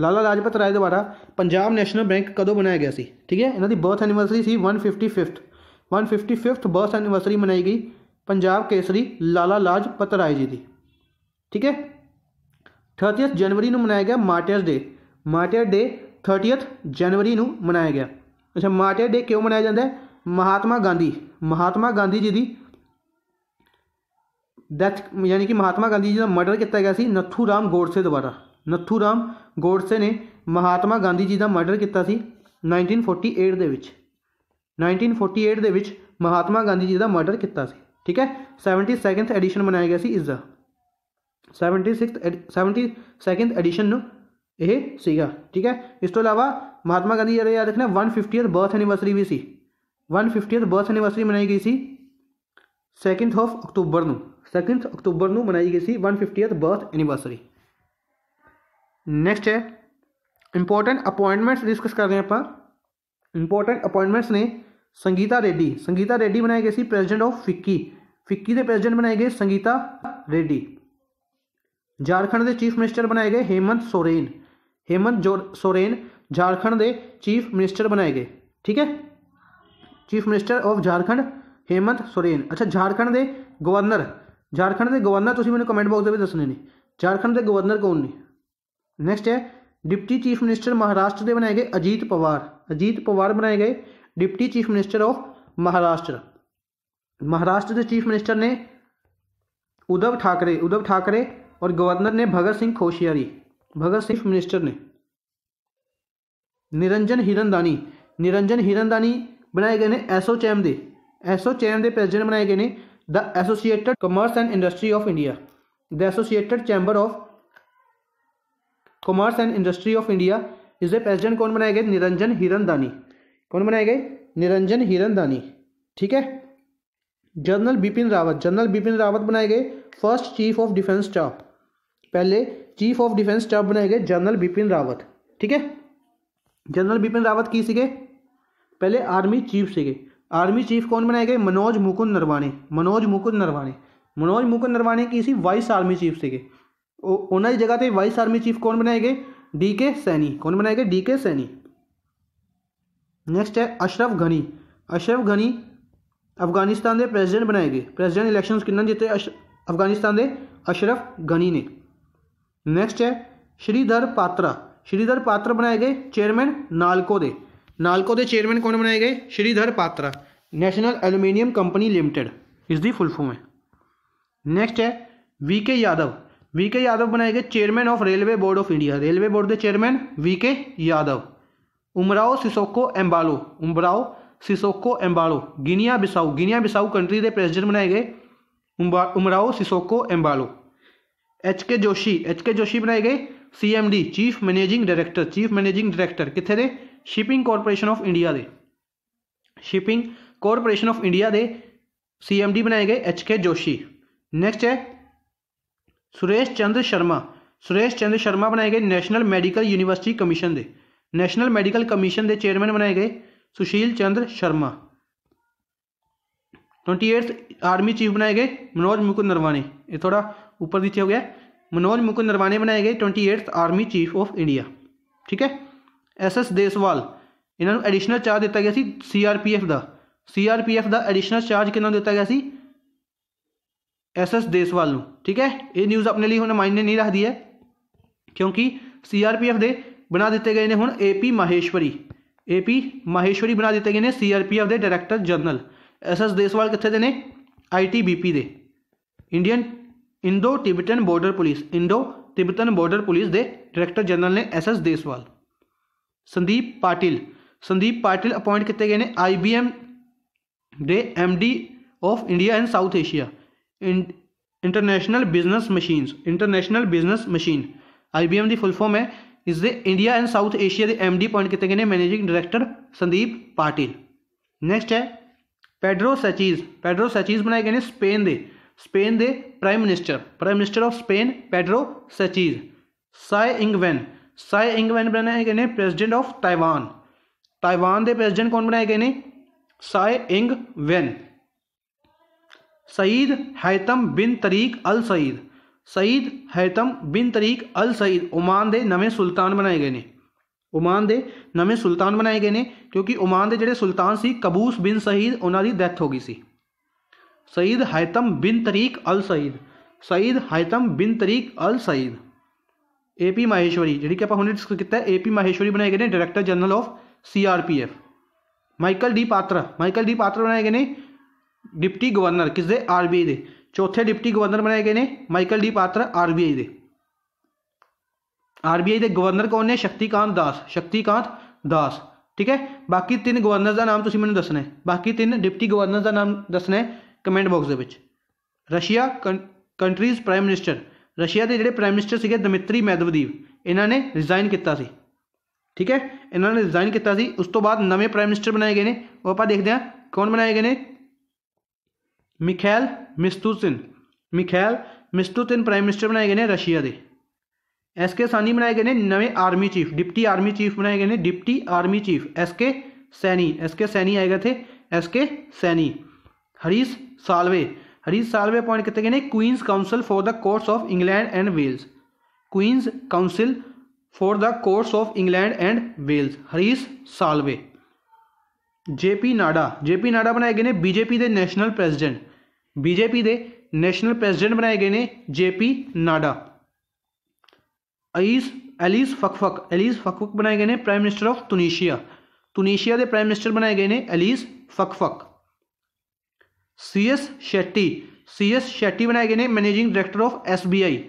ਲਾਲਾ ਲਾਜਪਤ ਰਾਏ ਦੁਆਰਾ ਪੰਜਾਬ ਨੈਸ਼ਨਲ ਬੈਂਕ ਕਦੋਂ ਬਣਾਇਆ ਗਿਆ ਸੀ ਠੀਕ ਹੈ ਇਹਨਾਂ ਦੀ ਬਰਥ ਐਨੀਵਰਸਰੀ ਸੀ 155th 155th ਬਰਥ ਐਨੀਵਰਸਰੀ ਮਨਾਈ ਗਈ ਪੰਜਾਬ ਕੇਸਰੀ ਲਾਲਾ ਲਾਜਪਤ ਰਾਏ ਜੀ ਦੀ ਠੀਕ ਹੈ 30th ਜਨਵਰੀ ਨੂੰ ਮਨਾਇਆ ਗਿਆ ਮਾਰਟੀਅਰਸ ਡੇ ਮਾਰਟੀਅਰ ਡੇ 30th ਜਨਵਰੀ ਨੂੰ ਮਨਾਇਆ ਗਿਆ ਅੱਛਾ ਮਾਰਟੀਅਰ ਡੇ ਕਿਉਂ ਮਨਾਇਆ ਜਾਂਦਾ ਹੈ ਮਹਾਤਮਾ ਗਾਂਧੀ ਮਹਾਤਮਾ ਗਾਂਧੀ ਜੀ ਦੀ ਡੈਥ ਯਾਨੀ ਕਿ ਮਹਾਤਮਾ ਗਾਂਧੀ ਜੀ ਦਾ ਮਰਡਰ ਕੀਤਾ ਗਿਆ ਸੀ ਨੱਥੂ ਰਾਮ ਗੋਡਸੇ ਦੁਆਰਾ ਨੱਥੂ ਰਾਮ ਗੋਡਸੇ ਨੇ ਮਹਾਤਮਾ ਗਾਂਧੀ ਜੀ ਦਾ ਮਰਡਰ ਕੀਤਾ ਸੀ 1948 ਦੇ ਵਿੱਚ 1948 ਦੇ ਵਿੱਚ ਮਹਾਤਮਾ ਗਾਂਧੀ ਜੀ ਦਾ ਮਰਡਰ ਕੀਤਾ ਸੀ ਠੀਕ ਹੈ 72nd ਐਡੀਸ਼ਨ ਬਣਾਇਆ ਗਿਆ ਸੀ ਇਸ ਦਾ सैवनटी सिक्स एड सैवनटी एडिशन यह सीगा ठीक है इस तो अलावा महात्मा गांधी जरा याद रखना वन फिफ्टीथ बर्थ एनीवर्सरी भी सी वन फिफ्टीथ बर्थ एनीवर्सरी मनाई गई सी second of October second October मनाई गई सी one fiftieth birth anniversary next है इंपोर्टेंट अपॉइंटमेंट्स डिस्कस कर रहे हैं अपना इंपॉर्टेंट अपॉइंटमेंट्स ने संगीता रेड्डी संगीता रेड्डी बनाई गई सी प्रेजिडेंट ऑफ फिक्की फिक्की के प्रेजिडेंट बनाए गए संगीता रेड्डी झारखंड के चीफ मिनिस्टर बनाए गए हेमंत सोरेन हेमंत जो सोरेन झारखंड के चीफ मिनिस्टर बनाए गए ठीक है chief minister of Jharkhand Hemant Soren अच्छा झारखंड के गवर्नर झारखंड के गवर्नर तुम्हें मैंने कमेंट बॉक्स में भी दसने झारखंड के गवर्नर कौन ने नैक्सट है डिप्टी चीफ मिनिस्टर महाराष्ट्र के बनाए गए अजीत पवार अजीत पवार बनाए गए deputy chief minister of Maharashtra Maharashtra के चीफ मिनिस्टर ने उद्धव ठाकरे उद्धव ठाकरे और गवर्नर ने भगत सिंह कोशियारी भगत सिंह मिनिस्टर ने निरंजन हिरनदानी निरंजन हिरनदानी बनाए गए ने एसो चैम दे एसो चैम दे प्रेजिडेंट बनाए गए ने the associated commerce and industry of India the associated chamber of commerce and industry of India इसके प्रेजिडेंट कौन बनाए गए निरंजन हिरनदानी कौन बनाए गए निरंजन हिरनदानी ठीक है जनरल बिपिन रावत जनरल बिपिन रावत बनाए गए first chief of defence staff पहले चीफ ऑफ डिफेंस स्टाफ बनाए गए जनरल बिपिन रावत ठीक है जनरल बिपिन रावत की सके पहले आर्मी चीफ सके आर्मी चीफ कौन बनाए गए मनोज मुकुंद नरवाने मनोज मुकुंद नरवाने मनोज मुकुंद नरवाने की सी वाइस आर्मी चीफ सके उन्होंने जगह थे वाइस आर्मी चीफ कौन बनाए गए डी के सैनी कौन बनाए गए डी के सैनी नेक्स्ट है अशरफ घनी अशरफ घनी अफगानिस्तान के ਦੇ बनाए गए ਗਏ इलेक्शन ਇਲੈਕਸ਼ਨਸ जीते अश अफगानिस्तान के अशरफ घनी ने नेक्स्ट है श्रीधर पात्रा श्रीधर पात्रा बनाए गए चेयरमैन नालको नालको दे चेयरमैन कौन बनाए गए Shridhar Patra national aluminium company limited इस दी फुल फॉर्म है नेक्स्ट है V K Yadav V K Yadav बनाए गए chairman of railway board of India railway board के chairman V K Yadav Umaro Sissoco Embalo Umaro Sissoco Embalo Guinea Bissau Guinea Bissau country के president बनाए गए उमराओ सिसोको एम्बालो एच के Joshi H के जोशी बनाए गए CMD chief managing director chief managing director कितने थे शिपिंग कॉरपोरेशन ऑफ इंडिया दे शिपिंग कॉरपोरेशन ऑफ इंडिया दे सीएमडी बनाए गए एच के जोशी नेक्स्ट है सुरेश चंद्र शर्मा सुरेश चंद्र शर्मा बनाए गए नेशनल मेडिकल यूनिवर्सिटी कमीशन दे नेशनल मेडिकल कमीशन दे चेयरमैन बनाए गए Sushil Chandra Sharma twenty eighth army chief बनाए गए मनोज मुकुंद नरवाने ये थोड़ा ऊपर नीचे हो गया मनोज मुकुंद नरवाने बनाए गए twenty army chief of India ठीक है एस एस देसवाल इन्हों एडिशनल चार्ज दिता गया सी आर पी एफ का सी आर पी एफ का एडिशनल चार्ज कि दिता गया एस एस देसवाल ठीक है ये न्यूज़ अपने लिए हम मायने नहीं रखती है क्योंकि एफ दे बना दिए गए ने हूँ A P Maheshwari A P Maheshwari बना दिए गए हैं सी ने सीआरपीएफ दे director general S S Deswal कितने देने आई टी बी पी दे Indian Indo Tibetan border police Indo Tibetan border police दे डायरेक्टर जनरल ने S S Deswal Sandeep Patil Sandeep Patil appoint किए गए ने आई बी एम दे M D of India and South Asia international business machine international business machine I B M की full form है इस दे इंडिया एंड साउथ एशिया के एम डी अपॉइंट किए गए ने managing director Sandeep Patil next है पैडरो सैचीज पैडरो सैचीज बनाए गए ने स्पेन के स्पेन दे prime minister prime minister of Spain Pedro सचीज साय इंगवेन साय इंगवेन गए ने प्रेसिडेंट ऑफ ताइवान ताइवान दे प्रेसिडेंट कौन बनाए गए ने साय इंग वेन सईद हैतम बिन तरीक अल सईद सईद हैतम बिन तरीक अल सईद ओमान दे नवे सुल्तान बनाए गए ने ओमान दे नवे सुल्तान बनाए गए ने क्योंकि ओमान दे जेडे सुल्तान ਸੀ कबूस बिन सईद ਉਹਨਾਂ ਦੀ ਡੈਥ ਹੋ ਗਈ सईद ਹਾਇਤਮ बिन तरीक ਅਲ सईद ਸਈਦ ਹਾਇਤਮ ਬਿਨ ਤਰੀਕ ਅਲ ਸਈਦ ਏਪੀ ਮਹੇਸ਼ਵਰੀ ਜਿਹੜੀ ਕਿ ਆਪਾਂ ਹੁਣੇ ਡਿਸਕਸ ਕੀਤਾ ਹੈ ਏਪੀ ਮਹੇਸ਼ਵਰੀ ਬਣਾਏ ਗਏ ਨੇ director general of CRPF Michael D Patra Michael D Patra ਬਣਾਏ ਗਏ ਨੇ ਡਿਪਟੀ ਗਵਰਨਰ ਕਿਸ ਦੇ ਆਰਬੀਆਈ ਦੇ ਚੌਥੇ ਡਿਪਟੀ ਗਵਰਨਰ ਬਣਾਏ ਗਏ ਨੇ ਮਾਈਕਲ ਡੀ ਪਾਤਰ ਆਰਬੀਆਈ ਦੇ ਆਰਬੀਆਈ ਦੇ ਗਵਰਨਰ ਕੌਣ ਨੇ ਸ਼ਕਤੀਕਾਂਤ ਦਾਸ ਸ਼ਕਤੀਕਾਂਤ ਦਾਸ ਠੀਕ ਹੈ ਬਾਕੀ ਤਿੰਨ ਗਵਰਨਰ ਦਾ ਨਾਮ ਤੁਸੀਂ ਮੈਨੂੰ ਦੱਸਣਾ ਹੈ ਬਾਕੀ ਤਿੰਨ ਡਿਪਟੀ ਗਵਰਨਰ ਦਾ ਨਾਮ ਦੱਸਣਾ ਹੈ कमेंट बॉक्स के रशिया कं कंट्रीज प्राइम मिनिस्टर रशिया के जोड़े प्राइम मिनिस्टर से दमित्री मैदवदीव इन्होंने रिजाइन किया ठीक है इन्होंने रिजाइन किया उस तो बाद नवे प्राइम मिनिस्टर बनाए गए हैं वो आप देखते हैं कौन बनाए गए हैं मिखैल मिस्तुसिन मिखैल मिस्तुसिन प्राइम मिनिस्टर बनाए गए हैं रशिया के एस के सानी बनाए गए हैं नवे army chief deputy army chief बनाए गए हैं deputy army chief S K Saini S K Saini आएगा थे S K Saini Harish Salve Harish Salve appoint करते हैं Queen's counsel for the courts of England and Wales Queen's counsel for the courts of England and Wales Harish J JP Nadda JP Nadda बनाए गए ने BJP के national president BJP के national president बनाए गए ने जेपी नाडा अईस एलिस फकफक एलिस फकफक बनाए गए ने prime minister of Tunisia Tunisia के प्राइम मिनिस्टर बनाए गए ने Elyes Fakhfakh C S Shetty C S Shetty ਬਣਾਏ ਗਏ ਨੇ managing director of S B I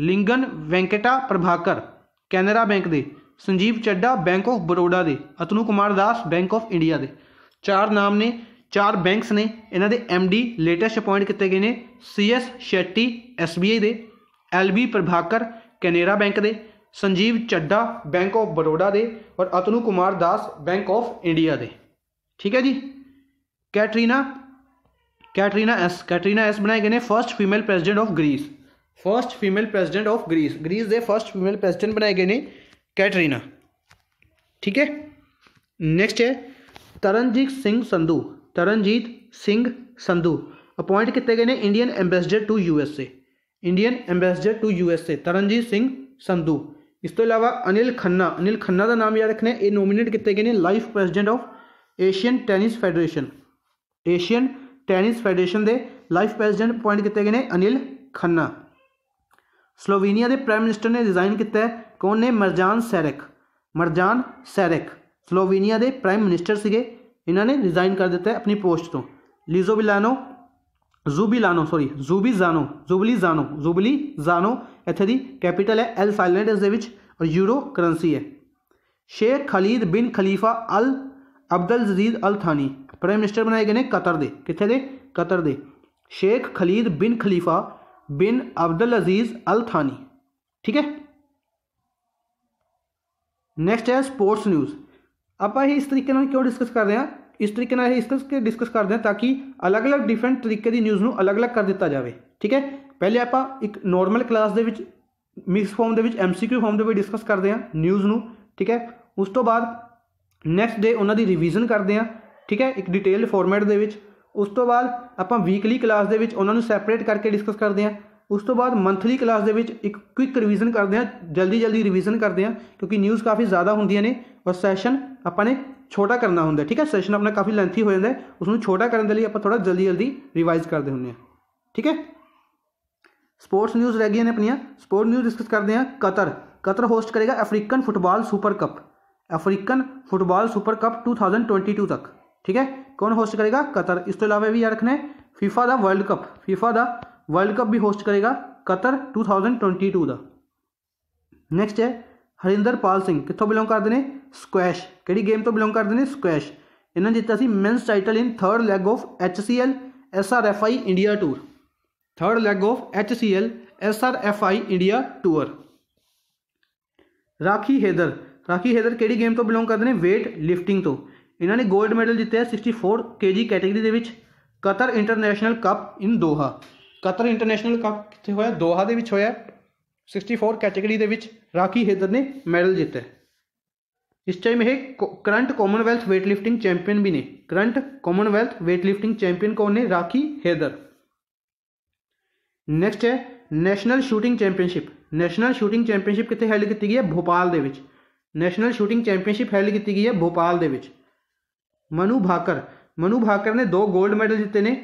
Lingam Venkata Prabhakar Canara bank ਦੇ ਸੰਜੀਵ ਚੱਡਾ ਬੈਂਕ ਆਫ ਬਰੋਡਾ ਦੇ Atanu Kumar Das bank of India ਦੇ ਚਾਰ ਨਾਮ ਨੇ ਚਾਰ ਬੈਂਕਸ ਨੇ ਇਹਨਾਂ ਦੇ ਐਮਡੀ ਲੇਟੈਸਟ ਅਪਾਇੰਟ ਕੀਤੇ ਗਏ ਨੇ ਸੀਐਸ ਸ਼ੈਟੀ ਐਸਬੀਆਈ ਦੇ ਐਲਬੀ ਪ੍ਰਭਾਕਰ ਕੈਨੇਰਾ ਬੈਂਕ ਦੇ ਸੰਜੀਵ ਚੱਡਾ ਬੈਂਕ ਆਫ ਬਰੋਡਾ ਦੇ ਔਰ Atanu Kumar Das bank of India ਦੇ ਠੀਕ ਹੈ ਜੀ Katerina Katerina S Katerina S बनाए गए ने first female president of Greece first female president of Greece Greece दे फर्स्ट फीमेल प्रेसिडेंट बनाए गए ने कैटरीना ठीक है नेक्स्ट है तरनजीत सिंह संधु तरनजीत सिंह संधु अपॉइंट किए गए ने Indian ambassador to A Indian ambassador to A Taranjit Singh Sandhu इस तो अलावा अनिल खन्ना अनिल खन्ना का नाम याद रखना यह ये नोमीनेट किए गए ने life president of Asian tennis federation Asian tennis federation ਦੇ ਲਾਈਫ ਪ੍ਰੈਜ਼ੀਡੈਂਟ ਅਪਾਇੰਟ ਕੀਤੇ ਗਏ ਨੇ ਅਨਿਲ ਖੰਨਾ ਸਲੋਵੇਨੀਆ ਦੇ ਪ੍ਰਾਈਮ ਮਿਨਿਸਟਰ ਨੇ ਰਿਜ਼ਾਈਨ ਕੀਤਾ ਹੈ ਕੌਣ ਨੇ Marjan Sarec Marjan Sarec Slovenia ਦੇ ਪ੍ਰਾਈਮ ਮਿਨਿਸਟਰ ਸੀਗੇ ਇਹਨਾਂ ਨੇ ਰਿਜ਼ਾਈਨ ਕਰ ਦਿੱਤਾ ਆਪਣੀ ਪੋਸਟ ਤੋਂ ਲੀਜ਼ੋ ਬਿਲਾਨੋ ਜ਼ੂਬੀ ਲਾਨੋ ਸੌਰੀ ਜ਼ਾਨੋ ਜ਼ੂਬਲੀ ਜ਼ਾਨੋ ਇੱਥੇ ਦੀ ਕੈਪੀਟਲ ਹੈ ਐਲ ਸਾਇਲੈਂਟ ਇਸ ਦੇ ਵਿੱਚ ਔਰ ਯੂਰੋ ਕਰੰਸੀ ਹੈ Sheikh Khalid bin Khalifa Al Abdul Aziz Al Thani prime minister ਬਣਾਏ ਗਏ ਨੇ ਕਤਰ ਦੇ ਕਿੱਥੇ ਦੇ ਕਤਰ ਦੇ ਸ਼ੇਖ ਖਲੀਦ ਬਿਨ ਖਲੀਫਾ ਬਿਨ ਅਬਦਲ ਅਜ਼ੀਜ਼ ਅਲ ਥਾਨੀ ਠੀਕ ਹੈ ਨੈਕਸਟ ਹੈ ਸਪੋਰਟਸ ਨਿਊਜ਼ ਆਪਾਂ ਇਹ ਇਸ ਤਰੀਕੇ ਨਾਲ ਕਿਉਂ ਡਿਸਕਸ ਕਰਦੇ ਹਾਂ ਇਸ ਤਰੀਕੇ ਨਾਲ ਇਹ ਇਸ ਕੇ ਡਿਸਕਸ ਕਰਦੇ ਹਾਂ ਤਾਂ ਕਿ ਅਲੱਗ-ਅਲੱਗ ਡਿਫਰੈਂਟ ਤਰੀਕੇ ਦੀ ਨਿਊਜ਼ ਨੂੰ ਅਲੱਗ-ਅਲੱਗ ਕਰ ਦਿੱਤਾ ਜਾਵੇ ਠੀਕ ਹੈ ਪਹਿਲੇ ਆਪਾਂ ਇੱਕ ਨਾਰਮਲ ਕਲਾਸ ਦੇ ਵਿੱਚ ਮਿਕਸ ਫਾਰਮ ਦੇ ਵਿੱਚ ਐਮਸੀਕਿਊ ਫਾਰਮ ਦੇ ਵਿੱਚ ਡਿਸਕਸ ਕਰਦੇ ਹਾਂ ਨਿਊਜ਼ ਨੂੰ ਠੀਕ ਹੈ ਉਸ ਤੋਂ ਬਾਅਦ ਨੈਕਸਟ ਡੇ ਉਹਨਾਂ ਦੀ ਰਿਵੀਜ਼ਨ ਕਰਦੇ ਆ ਠੀਕ ਹੈ ਇੱਕ ਡਿਟੇਲਡ ਫਾਰਮੈਟ ਦੇ ਵਿੱਚ ਉਸ ਤੋਂ ਬਾਅਦ ਆਪਾਂ ਵੀਕਲੀ ਕਲਾਸ ਦੇ ਵਿੱਚ ਉਹਨਾਂ ਨੂੰ ਸੈਪਰੇਟ ਕਰਕੇ ਡਿਸਕਸ ਕਰਦੇ ਆ ਉਸ ਤੋਂ ਬਾਅਦ ਮੰਥਲੀ ਕਲਾਸ ਦੇ ਵਿੱਚ ਇੱਕ ਕੁਇਕ ਰਿਵੀਜ਼ਨ ਕਰਦੇ ਆ ਜਲਦੀ ਜਲਦੀ ਰਿਵੀਜ਼ਨ ਕਰਦੇ ਆ ਕਿਉਂਕਿ ਨਿਊਜ਼ ਕਾਫੀ ਜ਼ਿਆਦਾ ਹੁੰਦੀਆਂ ਨੇ ਔਰ ਸੈਸ਼ਨ ਆਪਾਂ ਨੇ ਛੋਟਾ ਕਰਨਾ ਹੁੰਦਾ ਠੀਕ ਹੈ ਸੈਸ਼ਨ ਆਪਣਾ ਕਾਫੀ ਲੈਂਥੀ ਹੋ ਜਾਂਦਾ ਉਸ ਨੂੰ ਛੋਟਾ ਕਰਨ ਦੇ ਲਈ ਆਪਾਂ ਥੋੜਾ ਜਲਦੀ ਜਲਦੀ ਰਿਵਾਈਜ਼ ਕਰਦੇ ਹੁੰਦੇ ਆ ਠੀਕ ਹੈ ਸਪੋਰਟਸ ਨਿਊਜ਼ ਰਹਿ ਗਈਆਂ ਨੇ ਆਪਣੀਆਂ ਸਪੋਰਟ ਨਿਊਜ਼ ਡਿਸਕਸ ਕਰਦੇ ਆ ਕਤਰ ਕਤਰ ਹੋਸਟ ਕਰੇਗਾ African football super cup African football super cup 2022 तक ठीक है कौन होस्ट करेगा कतर इसके अलावा भी याद रखना है FIFA the world cup FIFA the world cup भी होस्ट करेगा कतर 2022 द नेक्स्ट है हरिंदर पाल सिंह कितों बिलोंग कर देने स्क्वैश कि गेम तो बिलोंग कर देने स्क्वैश इन्होंने जीता सी men's title in third leg of H C L S R F I India tour third leg of H C L S R F I India tour Rakhi Halder Rakhi Halder कि game तो belong करते हैं weight lifting तो इन्ह ने gold medal जितते हैं sixty four K G category Qatar international cup in Doha Qatar international cup कितने होया दोहा सिक्सटी फोर कैटेगरी के राखी हैदर ने मैडल जितया इस टाइम यह करंट कॉमनवैल्थ वेटलिफ्टिंग चैंपियन भी ने करंट कॉमनवैल्थ वेटलिफ्टिंग चैंपियन कौन ने राखी हैदर नैक्सट है national shooting championship national shooting championship कितने हैल्ड की गई है भोपाल के नैशनल शूटिंग चैंपियनशिप हैल की गई है भोपाल के मनु भाकर मनु भाकर ने दो गोल्ड मैडल जीते ने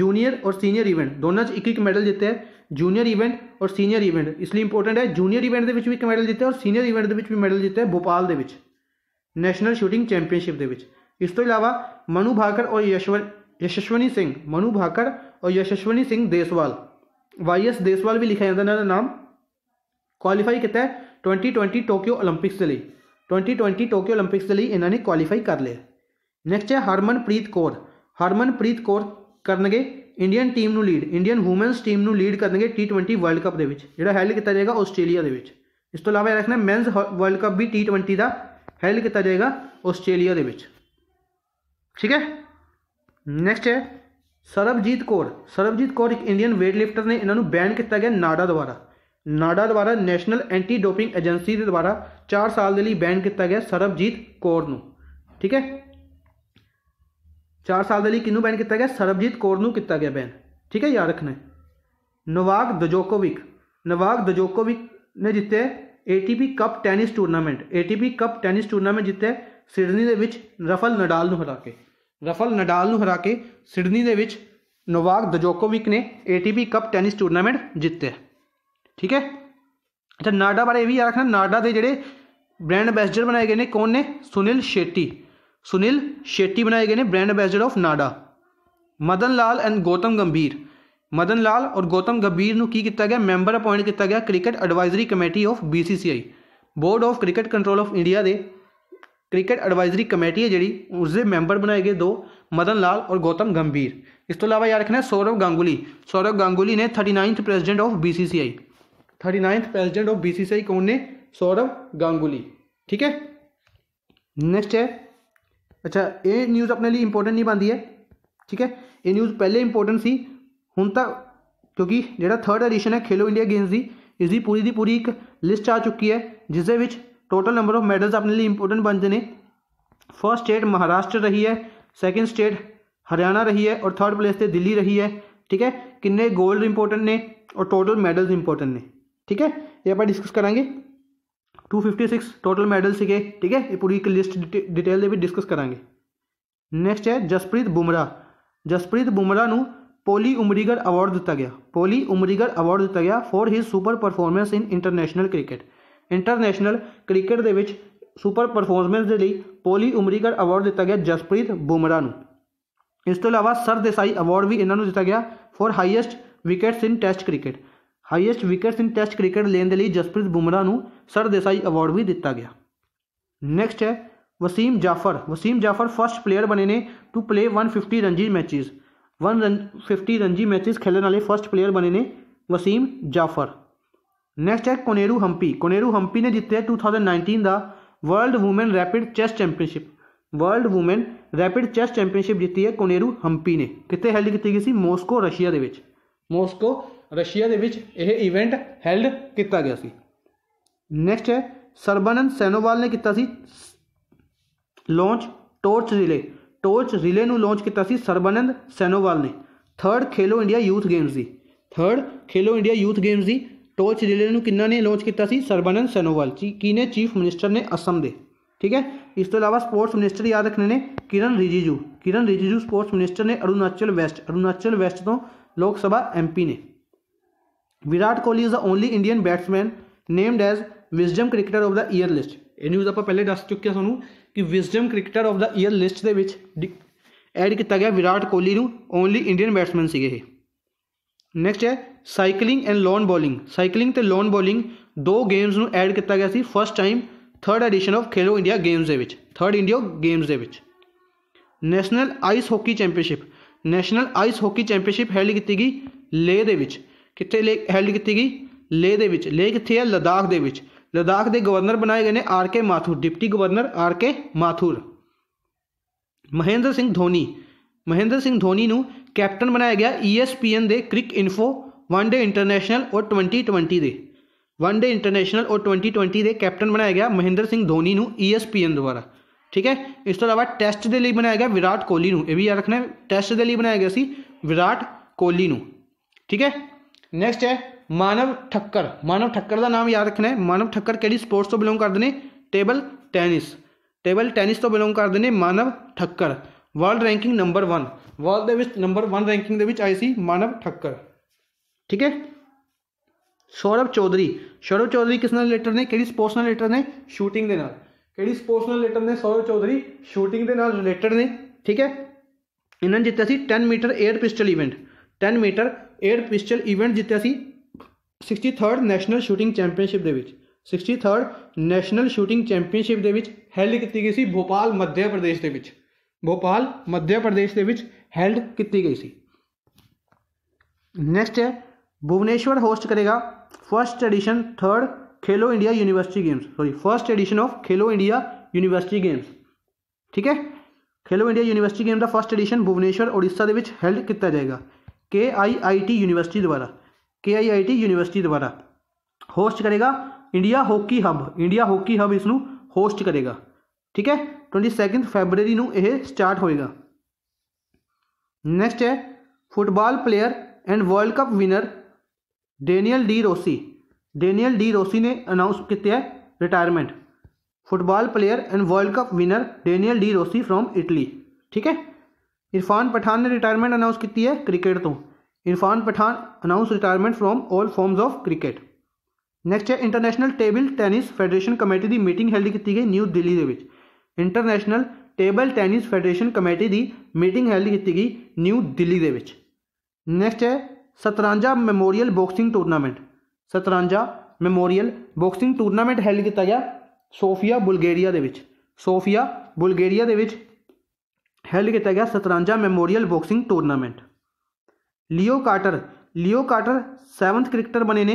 जूनियर और सीनियर ईवेंट दोनों एक एक मैडल जितते हैं जूनियर ईवेंट और सीनियर ईवेंट इसलिए इंपोर्टेंट है जूनियर ईवेंट के भी एक मैडल जीते और सीनियर ईवेंट के भी मैडल जीते हैं भोपाल के नैशनल शूटिंग चैंपियनशिप के इस तो अलावा मनु भाकर और यशव यशस्वनी सिंह मनु भाकर और यशस्वनी सिंह देसवाल वाई एस देसवाल भी लिखा जाता इन्हों का नाम क्वालिफाई किया है 2020 ਟੋਕੀਓ 올림픽ਸ ਦੇ ਲਈ 2020 ਟੋਕੀਓ 올림픽ਸ ਦੇ ਲਈ ਇਹਨਾਂ ਨੇ ਕੁਆਲੀਫਾਈ ਕਰ ਲਿਆ ਨੈਕਸਟ ਹੈ ਹਰਮਨਪ੍ਰੀਤ ਕੌਰ ਹਰਮਨਪ੍ਰੀਤ ਕੌਰ ਕਰਨਗੇ ਇੰਡੀਅਨ ਟੀਮ ਨੂੰ ਲੀਡ ਇੰਡੀਅਨ ਔਮਨਸ ਟੀਮ ਨੂੰ ਲੀਡ ਕਰਨਗੇ T20 ਵਰਲਡ ਕੱਪ ਦੇ ਵਿੱਚ ਜਿਹੜਾ ਹੈਲ ਕੀਤਾ ਜਾਏਗਾ ਆਸਟ੍ਰੇਲੀਆ ਦੇ ਵਿੱਚ ਇਸ ਤੋਂ ਇਲਾਵਾ ਇਹ ਰੱਖਣਾ ਮੈਨਸ ਵਰਲਡ ਕੱਪ ਵੀ T20 ਦਾ ਹੈਲ ਕੀਤਾ ਜਾਏਗਾ ਆਸਟ੍ਰੇਲੀਆ ਦੇ ਵਿੱਚ ਠੀਕ ਹੈ ਨੈਕਸਟ ਹੈ ਸਰਬਜੀਤ ਕੌਰ ਸਰਬਜੀਤ ਕੌਰ ਇੱਕ ਇੰਡੀਅਨ weight lifter ਨੇ ਇਹਨਾਂ ਨੂੰ ਬੈਨ ਕੀਤਾ ਗਿਆ ਨਾਡਾ ਦੁਆਰਾ ਨਾਡਾ ਦੁਆਰਾ ਨੈਸ਼ਨਲ ਐਂਟੀ ਡੋਪਿੰਗ ਏਜੰਸੀ ਦੇ ਦੁਆਰਾ 4 ਸਾਲ ਦੇ ਲਈ ਬੈਨ ਕੀਤਾ ਗਿਆ ਸਰਬਜੀਤ ਕੌਰ ਨੂੰ ਠੀਕ ਹੈ 4 ਸਾਲ ਦੇ ਲਈ ਕਿਹਨੂੰ ਬੈਨ ਕੀਤਾ ਗਿਆ ਸਰਬਜੀਤ ਕੌਰ ਨੂੰ ਕੀਤਾ ਗਿਆ ਬੈਨ ਠੀਕ ਹੈ ਯਾਦ ਰੱਖਣਾ ਨਵਾਕ ਦਜੋਕੋਵਿਕ ਨਵਾਕ ਦਜੋਕੋਵਿਕ ਨੇ ਜਿੱਤੇ ATP cup tennis tournament ATP cup tennis tournament ਜਿੱਤੇ ਸਿਡਨੀ ਦੇ ਵਿੱਚ ਰਫਲ ਨਡਾਲ ਨੂੰ ਹਰਾ ਕੇ ਰਫਲ ਨਡਾਲ ਨੂੰ ਹਰਾ ਕੇ ਸਿਡਨੀ ਦੇ ਵਿੱਚ ਨਵਾਕ ਦਜੋਕੋਵਿਕ ਨੇ ATP ਕੱਪ ਟੈਨਿਸ ਟੂਰਨਾਮੈਂਟ ਜਿੱਤਿਆ ਠੀਕ ਹੈ ਅੱਛਾ ਨਾਡਾ ਬਾਰੇ ਇਹ ਵੀ ਯਾਦ ਰੱਖਣਾ ਨਾਡਾ ਦੇ ਜਿਹੜੇ ਬ੍ਰਾਂਡ ਐਂਬੈਸਡਰ ਬਣਾਏ ਗਏ ਨੇ ਕੌਣ ਨੇ ਸੁਨੀਲ ਸ਼ੇਟੀ ਸੁਨੀਲ ਸ਼ੇਟੀ ਬਣਾਏ ਗਏ ਨੇ brand ambassador of NADA Madan Lal and Gautam Gambhir Madan ਲਾਲ ਔਰ ਗੋਤਮ ਗੰਭੀਰ ਨੂੰ ਕੀ ਕੀਤਾ ਗਿਆ ਮੈਂਬਰ ਅਪਾਇੰਟ ਕੀਤਾ ਗਿਆ cricket advisory committee of BCCI board of cricket control of India ਦੇ ਕ੍ਰਿਕਟ ਐਡਵਾਈਜ਼ਰੀ ਕਮੇਟੀ ਹੈ ਜਿਹੜੀ ਉਸਦੇ ਮੈਂਬਰ ਬਣਾਏ ਗਏ ਦੋ ਮਦਨ ਲਾਲ ਔਰ ਗੋਤਮ ਗੰਭੀਰ ਇਸ ਤੋਂ ਇਲਾਵਾ ਯਾਦ ਰੱਖਣਾ ਸੌਰਵ ਗਾਂਗੁਲੀ ਸੌਰਵ ਗਾਂਗੁਲੀ ਨੇ 39th president of BCCI thirty ninth president of BCCI कौन ने सौरभ गांगुली ठीक है नेक्स्ट है अच्छा ये न्यूज़ अपने लिए इंपॉर्टेंट नहीं बनती है ठीक है ये न्यूज़ पहले इंपॉर्टेंट सी हूँ तक क्योंकि जोड़ा थर्ड एडिशन है खेलो इंडिया गेम्स की इसकी पूरी की पूरी एक लिस्ट आ चुकी है जिस टोटल नंबर ऑफ मैडल्स अपने लिए इंपोर्टेंट बनते हैं फर्स्ट स्टेट महाराष्ट्र रही है सैकेंड स्टेट हरियाणा रही है और थर्ड प्लेस से दिल्ली रही है ठीक है किन्ने गोल्ड इंपोर्टेंट ने और टोटल मैडल्स इंपोर्टेंट ने ਠੀਕ ਹੈ ਇਹ ਆਪਾਂ ਡਿਸਕਸ ਕਰਾਂਗੇ 256 ਟੋਟਲ ਮੈਡਲ ਸੀਗੇ ਠੀਕ ਹੈ ਇਹ ਪੂਰੀ ਇੱਕ ਲਿਸਟ ਡਿਟੇਲ ਦੇ ਵੀ ਡਿਸਕਸ ਕਰਾਂਗੇ ਨੈਕਸਟ ਹੈ ਜਸਪ੍ਰੀਤ ਬੁਮਰਾ ਜਸਪ੍ਰੀਤ ਬੁਮਰਾ ਨੂੰ ਪੋਲੀ ਉਮਰੀਗਰ ਅਵਾਰਡ ਦਿੱਤਾ ਗਿਆ ਪੋਲੀ ਉਮਰੀਗਰ ਅਵਾਰਡ ਦਿੱਤਾ ਗਿਆ for his super performance in international cricket international cricket ਦੇ ਵਿੱਚ ਸੁਪਰ ਪਰਫਾਰਮੈਂਸ ਦੇ ਲਈ ਪੋਲੀ ਉਮਰੀਗਰ ਅਵਾਰਡ ਦਿੱਤਾ ਗਿਆ ਜਸਪ੍ਰੀਤ ਬੁਮਰਾ ਨੂੰ ਇਸ ਤੋਂ ਇਲਾਵਾ ਸਰ ਦੇਸਾਈ ਅਵਾਰਡ ਵੀ ਇਹਨਾਂ ਨੂੰ ਦਿੱਤਾ ਗਿਆ for highest wickets in test cricket highest wickets in test cricket ਲੈਣ ਦੇ ਲਈ ਜਸਪ੍ਰੀਤ ਬੁਮਰਾ ਨੂੰ ਸਰ ਦੇਸਾਈ ਅਵਾਰਡ ਵੀ ਦਿੱਤਾ ਗਿਆ ਨੈਕਸਟ ਹੈ ਵਸੀਮ ਜਾਫਰ ਵਸੀਮ ਜਾਫਰ ਫਰਸਟ ਪਲੇਅਰ ਬਣੇ ਨੇ to play 150 Ranji matches 150 Ranji matches ਖੇਡਣ ਵਾਲੇ ਫਰਸਟ ਪਲੇਅਰ ਬਣੇ ਨੇ ਵਸੀਮ ਜਾਫਰ ਨੈਕਸਟ ਹੈ ਕੋਨੇਰੂ ਹੰਪੀ ਕੋਨੇਰੂ ਹੰਪੀ ਨੇ ਜਿੱਤਿਆ 2019 ਦਾ world women rapid chess championship world women rapid chess championship ਜਿੱਤੀ ਹੈ ਕੋਨੇਰੂ ਹੰਪੀ ਨੇ ਕਿੱਥੇ ਹੈਲਡ ਕੀਤੀ ਗਈ ਸੀ ਮੋਸਕੋ ਰਸ਼ੀਆ ਦੇ ਵਿੱਚ ਮੋਸਕੋ ਰਸ਼ੀਆ ਦੇ ਵਿੱਚ ਇਹ ਇਵੈਂਟ ਹੈਲਡ ਕੀਤਾ ਗਿਆ ਸੀ ਨੈਕਸਟ ਹੈ ਸਰਬਨੰਦ ਸੈਨੋਵਾਲ ਨੇ ਕੀਤਾ ਸੀ ਲਾਂਚ ਟੋਰਚ ਰਿਲੇ ਟੋਰਚ ਰਿਲੇ ਨੂੰ ਲਾਂਚ ਕੀਤਾ ਸੀ ਸਰਬਨੰਦ ਸੈਨੋਵਾਲ ਨੇ third Khelo India youth games ਦੀ third Khelo India youth games ਦੀ ਟੋਰਚ ਰਿਲੇ ਨੂੰ ਕਿੰਨਾ ਨੇ ਲਾਂਚ ਕੀਤਾ ਸੀ ਸਰਬਨੰਦ ਸੈਨੋਵਾਲ ਜੀ ਕਿਨੇ ਚੀਫ ਮਿਨਿਸਟਰ ਨੇ ਅਸਮ ਦੇ ਠੀਕ ਹੈ ਇਸ ਤੋਂ ਇਲਾਵਾ ਸਪੋਰਟਸ ਮਿਨਿਸਟਰ ਯਾਦ ਰੱਖਣੇ ਨੇ ਕਿਰਨ ਰਿਜੀਜੂ ਕਿਰਨ ਰਿਜੀਜੂ ਸਪੋਰਟਸ ਮਿਨਿਸਟਰ ਨੇ ਅਰੁਣਾਚਲ ਵੈਸਟ ਅਰੁਣਾਚਲ ਵੈਸਟ ਤੋਂ ਲੋਕ ਸਭਾ ਐਮਪੀ ਨੇ Virat Kohli is the only Indian batsman named as Wisden cricketer of the year list ਇਹ ਨਿਊਜ਼ ਆਪਾਂ ਪਹਿਲੇ ਦੱਸ ਚੁੱਕੇ ਤੁਹਾਨੂੰ ਕਿ Wisden cricketer of the year list ਦੇ ਵਿੱਚ ਐਡ ਕੀਤਾ ਗਿਆ ਵਿਰਾਟ ਕੋਹਲੀ ਨੂੰ ਓਨਲੀ ਇੰਡੀਅਨ ਬੈਟਸਮੈਨ ਸੀਗੇ ਇਹ ਨੈਕਸਟ ਹੈ cycling and lawn bowling cycling ਤੇ ਲੌਨ ਬੋਲਿੰਗ ਦੋ ਗੇਮਸ ਨੂੰ ਐਡ ਕੀਤਾ ਗਿਆ ਸੀ first time third edition of Khelo India games ਦੇ ਵਿੱਚ ਥਰਡ ਇੰਡੀਆ ਗੇਮਸ ਦੇ ਵਿੱਚ national ice hockey championship national ice hockey championship held ਕੀਤੀ ਗਈ ਲੇਹ ਦੇ ਵਿੱਚ ਕਿੱਥੇ ਲੇ ਹੈਲਡ ਕੀਤੀ ਗਈ ਲੇਹ ਦੇ ਵਿੱਚ ਲੇਹ ਕਿੱਥੇ ਹੈ ਲਦਾਖ ਦੇ ਵਿੱਚ ਲਦਾਖ ਦੇ ਗਵਰਨਰ ਬਣਾਏ ਗਏ ਨੇ R K Mathur deputy governor R K Mathur Mahendra Singh Dhoni Mahendra Singh Dhoni ਨੂੰ ਕੈਪਟਨ ਬਣਾਇਆ ਗਿਆ ESPN ਦੇ Cricinfo one day international ਔਰ 2020 ਦੇ ਵਨ ਡੇ ਇੰਟਰਨੈਸ਼ਨਲ ਔਰ 2020 ਦੇ ਕੈਪਟਨ ਬਣਾਇਆ ਗਿਆ ਮਹਿੰਦਰ ਸਿੰਘ ਧੋਨੀ ਨੂੰ ESPN ਦੁਆਰਾ ਠੀਕ ਹੈ ਇਸ ਤੋਂ ਇਲਾਵਾ ਟੈਸਟ ਦੇ ਲਈ ਬਣਾਇਆ ਗਿਆ ਵਿਰਾਟ ਕੋਹਲੀ ਨੂੰ ਇਹ ਵੀ ਯਾਦ ਰੱਖਣਾ ਟੈਸਟ ਦੇ ਲਈ ਬਣਾਇਆ ਗਿਆ ਸੀ ਵਿਰਾਟ ਕੋਹਲੀ ਨੂੰ ਠੀਕ ਹੈ नैक्सट है मानव ठक्कर मानव ठक्कर का नाम याद रखना है मानव ठक्कर कि स्पोर्ट्स तो बिलोंग करते हैं टेबल टेनिस टेबल टैनिस तो बिलोंग करते हैं Manav Thakkar world ranking number one world number one ranking आए थी मानव ठक्कर ठीक है सौरभ चौधरी सौरभ चौधरी किस रिलेटर ने कि स्पोर्ट्स रिलेटर ने शूटिंग कि स्पोर्ट्स रिलेटर ने सौरभ चौधरी शूटिंग के रिलेटड ने ठीक है इन्होंने जितया ten metre air pistol event ten metre air pistol event जितया सी sixty third national shooting championship के sixty third national shooting championship ਵਿੱਚ ਹੈਲਡ ਕੀਤੀ ਗਈ ਸੀ ਭੋਪਾਲ ਮੱਧ ਪ੍ਰਦੇਸ਼ ਦੇ ਵਿੱਚ ਭੋਪਾਲ ਮੱਧ ਪ੍ਰਦੇਸ਼ ਦੇ ਵਿੱਚ ਹੈਲਡ ਕੀਤੀ है भुवनेश्वर होस्ट करेगा first edition third Khelo India university games sorry first edition of Khelo India university games ठीक है खेलो इंडिया यूनिवर्सिटी गेम का फर्स्ट एडिशन भुवनेश्वर उड़ीसा के हैल्ड किया जाएगा के आई आई टी यूनिवर्सिटी द्वारा K I I T university द्वारा होस्ट करेगा India hockey hub India hockey hub इसनू होस्ट करेगा ठीक है ट्वेंटी सैकेंड फैबररी यह स्टार्ट होएगा नैक्सट है football player and world cup winner Daniele De Rossi Daniele De Rossi ने अनाउंस किया है retirement football player and world cup winner Daniele De Rossi from Italy ठीक है इरफान पठान ने रिटायरमेंट अनाउंस की है क्रिकेट तो Irfan Pathan announce retirement from all forms of cricket next है international table tennis federation committee की मीटिंग हेल्ड की गई न्यू दिल्ली के international table tennis federation committee की मीटिंग हेल्ड की गई न्यू दिल्ली के नैक्सट है Strandja memorial boxing tournament Strandja memorial boxing tournament held किया गया Sofia Bulgaria Sofia Bulgaria held किया गया Strandja memorial boxing tournament Leo Carter Leo Carter seventh cricketer बने ने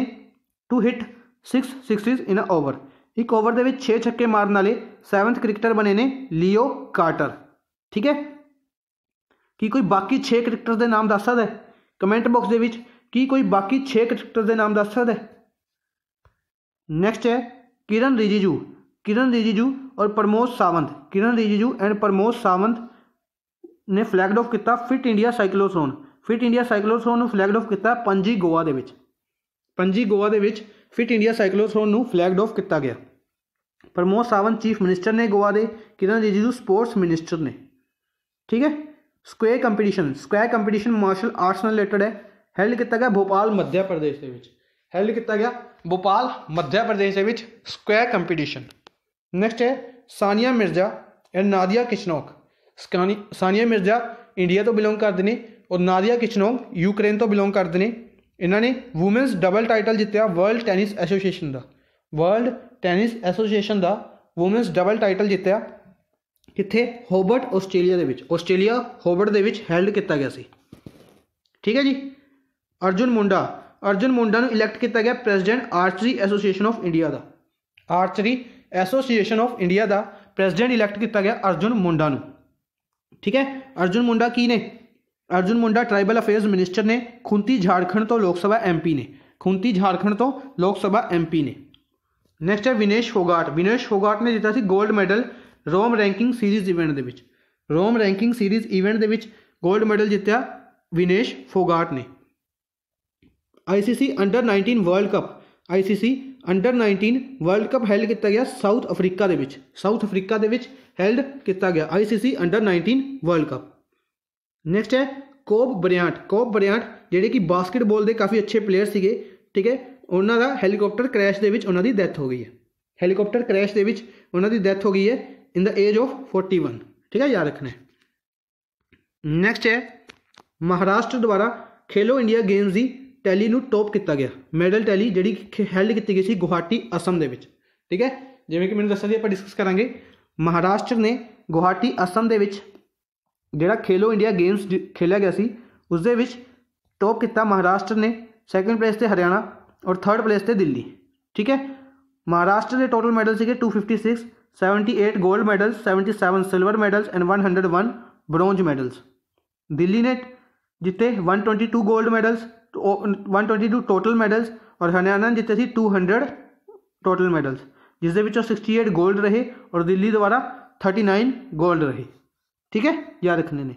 to hit six sixes in a over एक over के छे छक्के मारने वाले सैवंथ क्रिकेटर बने ने लियो कार्टर ठीक है कि कोई बाकी छे क्रिकेटर के नाम दस सकता है कमेंट बॉक्स के कोई बाकी छे क्रिकेटर के नाम दस सकता है नैक्सट है किरण रिजिजू किरण रिजिजू और प्रमोद सावंत किरण रिजिजू एंड प्रमोद सावंत ਨੇ ਫਲੈਗਡ ਆਫ ਕੀਤਾ fit India cyclothon fit India cyclothon ਨੂੰ ਫਲੈਗਡ ਆਫ ਕੀਤਾ ਪੰਜੀ ਗੋਆ ਦੇ ਵਿੱਚ ਪੰਜੀ ਗੋਆ ਦੇ ਵਿੱਚ ਫਿਟ ਇੰਡੀਆ ਸਾਈਕਲੋਸੋਨ ਨੂੰ ਫਲੈਗਡ ਆਫ ਕੀਤਾ ਗਿਆ ਪ੍ਰਮੋਦ ਸਾਵੰਤ ਚੀਫ ਮਿਨਿਸਟਰ ਨੇ ਗੋਆ ਦੇ ਕਿਰਨ ਰਿਜੀਜੂ ਸਪੋਰਟਸ ਮਿਨਿਸਟਰ ਨੇ ਠੀਕ ਹੈ square competition square competition martial arts ਨਾਲ ਰਿਲੇਟਡ ਹੈ ਹੈਲਡ ਕੀਤਾ ਗਿਆ ਭੋਪਾਲ ਮੱਧ ਪ੍ਰਦੇਸ਼ ਦੇ ਵਿੱਚ ਹੈਲਡ ਕੀਤਾ ਗਿਆ ਭੋਪਾਲ ਮੱਧ ਪ੍ਰਦੇਸ਼ ਦੇ ਵਿੱਚ ਸਕੁਅਰ ਕੰਪੀਟੀਸ਼ਨ ਨੈਕਸਟ ਹੈ Sania Mirza and Nadiia Kichenok Sania Mirza India ਤੋਂ ਬਿਲੋਂਗ ਕਰਦੇ ਨੇ ਔਰ ਨਾਦੀਆ ਕਿਚਨੋਵ ਯੂਕਰੇਨ ਤੋਂ ਬਿਲੋਂਗ ਕਰਦੇ ਨੇ ਇਹਨਾਂ ਨੇ ਔਮਨਸ ਡਬਲ ਟਾਈਟਲ ਜਿੱਤਿਆ ਵਰਲਡ ਟੈਨਿਸ ਐਸੋਸੀਏਸ਼ਨ ਦਾ ਵਰਲਡ ਟੈਨਿਸ ਐਸੋਸੀਏਸ਼ਨ ਦਾ ਔਮਨਸ ਡਬਲ ਟਾਈਟਲ ਜਿੱਤਿਆ ਕਿੱਥੇ ਹੋਬਰਟ ਆਸਟ੍ਰੇਲੀਆ ਦੇ ਵਿੱਚ ਆਸਟ੍ਰੇਲੀਆ ਹੋਬਰਟ ਦੇ ਵਿੱਚ ਹੈਲਡ ਕੀਤਾ ਗਿਆ ਸੀ ਠੀਕ ਹੈ ਜੀ ਅਰਜੁਨ ਮੁੰਡਾ ਅਰਜੁਨ ਮੁੰਡਾ ਨੂੰ ਇਲੈਕਟ ਕੀਤਾ ਗਿਆ president archery association of India ਦਾ ਆਰਚਰੀ ਐਸੋਸੀਏਸ਼ਨ ਆਫ ਇੰਡੀਆ ਦਾ ਪ੍ਰੈਜ਼ੀਡੈਂਟ ਇਲੈਕਟ ਕੀਤਾ ਗਿਆ ਅਰਜੁਨ ਮੁੰਡਾ ਨੂੰ ठीक है अर्जुन मुंडा की ने Arjun Munda tribal affairs minister ने खुंती झारखंड तो लोकसभा एमपी ने खुंती झारखंड तो लोकसभा एमपी ने नेक्स्ट है विनेश होगाट विनेश होगाट ने जीता से gold medal Rome ranking series event के रोम रैंकिंग सीरीज ईवेंट के गोल्ड मैडल जितया विनेश फोगाट ने ICC under nineteen world cup ICC under nineteen world cup held किया गया South Africa South Africa held ਕੀਤਾ ਗਿਆ ICC under 19 world cup next ਹੈ Kobe ਬ੍ਰਿਆਂਟ ਕੋਬ ਬ੍ਰਿਆਂਟ ਜਿਹੜੇ ਕਿ ਬਾਸਕਟਬਾਲ ਦੇ ਕਾਫੀ ਅੱਛੇ ਪਲੇਅਰ ਸੀਗੇ ਠੀਕ ਹੈ ਉਹਨਾਂ ਦਾ ਹੈਲੀਕਾਪਟਰ ਕ੍ਰੈਸ਼ ਦੇ ਵਿੱਚ ਉਹਨਾਂ ਦੀ ਡੈਥ ਹੋ ਗਈ ਹੈ ਹੈਲੀਕਾਪਟਰ ਕ੍ਰੈਸ਼ ਦੇ ਵਿੱਚ ਉਹਨਾਂ ਦੀ ਡੈਥ ਹੋ ਗਈ ਹੈ ਇਨ ਦਾ ਏਜ ਆਫ 41 ਠੀਕ ਹੈ ਯਾਦ ਰੱਖਣਾ ਨੈਕਸਟ ਹੈ ਮਹਾਰਾਸ਼ਟਰ ਦੁਆਰਾ ਖੇਲੋ ਇੰਡੀਆ ਗੇਮਸ ਦੀ ਟੈਲੀ ਨੂੰ ਟੌਪ ਕੀਤਾ ਗਿਆ ਮੈਡਲ ਟੈਲੀ ਜਿਹੜੀ ਹੈਲਡ ਕੀਤੀ ਗਈ ਸੀ ਗੁਹਾਟੀ ਅਸਮ ਦੇ ਵਿੱਚ ਠੀਕ ਹੈ ਜਿਵੇਂ ਕਿ ਮੈਨੂੰ ਦੱਸਿਆ ਸੀ ਆਪਾਂ ਡਿਸਕਸ ਕਰਾਂਗੇ ਮਹਾਰਾਸ਼ਟਰ ਨੇ ਗੁਹਾਟੀ ਅਸਮ ਦੇ ਵਿੱਚ ਜਿਹੜਾ ਖੇਲੋ ਇੰਡੀਆ ਗੇਮਸ ਖੇਲਿਆ ਗਿਆ ਸੀ ਉਸ ਦੇ ਵਿੱਚ ਟੌਪ ਕੀਤਾ ਮਹਾਰਾਸ਼ਟਰ ਨੇ ਸੈਕੰਡ ਪਲੇਸ ਤੇ ਹਰਿਆਣਾ ਔਰ ਥਰਡ ਪਲੇਸ ਤੇ ਦਿੱਲੀ ਠੀਕ ਹੈ ਮਹਾਰਾਸ਼ਟਰ ਦੇ ਟੋਟਲ ਮੈਡਲ ਸੀਗੇ 256 78 gold medals 77 silver medals and 101 bronze medals Delhi ਨੇ ਜਿੱਤੇ 122 ਗੋਲਡ ਮੈਡਲਸ 122 ਟੋਟਲ ਮੈਡਲਸ ਔਰ ਹਰਿਆਣਾ ਨੇ ਜਿੱਤੇ ਸੀ 200 ਟੋਟਲ ਮੈਡਲਸ जिसके सिक्सटी एट गोल्ड रहे और दिल्ली द्वारा थर्टी नाइन गोल्ड रहे ठीक है याद रखने ने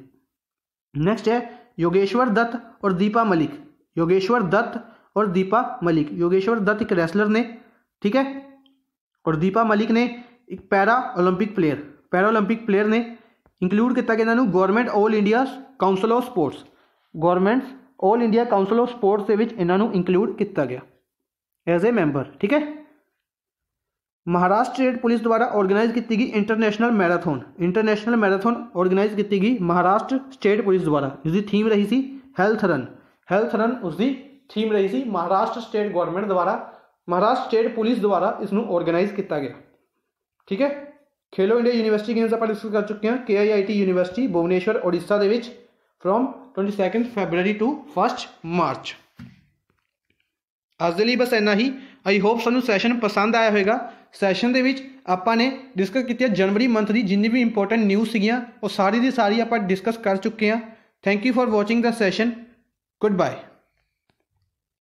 नेक्स्ट है योगेश्वर दत्त और दीपा मलिक योगेश्वर दत्त और दीपा मलिक योगेश्वर दत्त एक रेसलर ने ठीक है और दीपा मलिक ने एक para Olympic player para Olympic player ने इंक्लूड किया गया government all India council of sports government all India council of sports के इन्हों ਇਹਨਾਂ किया गया एज ए मैंबर ठीक है महाराष्ट्र स्टेट पुलिस द्वारा ऑर्गेनाइज की गई international marathon international marathon organise की गई महाराष्ट्र स्टेट पुलिस द्वारा इसकी ਥੀਮ ਰਹੀ ਸੀ ਹੈਲਥ ਰਨ ਹੈਲਥ ਰਨ ਉਸ ਦੀ ਥੀਮ ਰਹੀ ਸੀ ਮਹਾਰਾਸ਼ਟਰ ਸਟੇਟ ਗਵਰਨਮੈਂਟ ਦੁਆਰਾ ਮਹਾਰਾਸ਼ਟਰ ਸਟੇਟ ਪੁਲਿਸ ਦੁਆਰਾ ਇਸ ਨੂੰ ਆਰਗੇਨਾਈਜ਼ ਕੀਤਾ ਗਿਆ ਠੀਕ ਹੈ ਖੇਲੋ ਇੰਡੀਆ ਯੂਨੀਵਰਸਿਟੀ ਗੇਮਸ ਆਪਾਂ ਡਿਸਕਸ ਕਰ ਚੁੱਕੇ ਹਾਂ ਕੇਆਈਆਈਟੀ ਯੂਨੀਵਰਸਿਟੀ ਭੁਵਨੇਸ਼ਵਰ ਓਡੀਸ਼ਾ ਦੇ ਵਿੱਚ from 22nd February to 1st March ਅੱਜ ਦੇ ਲਈ ਬਸ ਇੰਨਾ ਹੀ ਆਈ ਹੋਪ ਸਾਨੂੰ ਸੈਸ਼ਨ ਪਸੰਦ ਆਇਆ ਹੋਵੇਗਾ ਸੈਸ਼ਨ ਦੇ ਵਿੱਚ ਆਪਾਂ ਨੇ ਡਿਸਕਸ ਕੀਤੀ ਜਨਵਰੀ ਮੰਥ ਦੀ ਜਿੰਨੀ ਵੀ ਇੰਪੋਰਟੈਂਟ ਨਿਊਜ਼ ਸੀਗੀਆਂ ਉਹ ਸਾਰੀ ਦੀ ਸਾਰੀ ਆਪਾਂ ਡਿਸਕਸ ਕਰ ਚੁੱਕੇ ਹਾਂ ਥੈਂਕ ਯੂ ਫॉर ਵਾਚਿੰਗ ਦਾ ਸੈਸ਼ਨ ਗੁੱਡ ਬਾਏ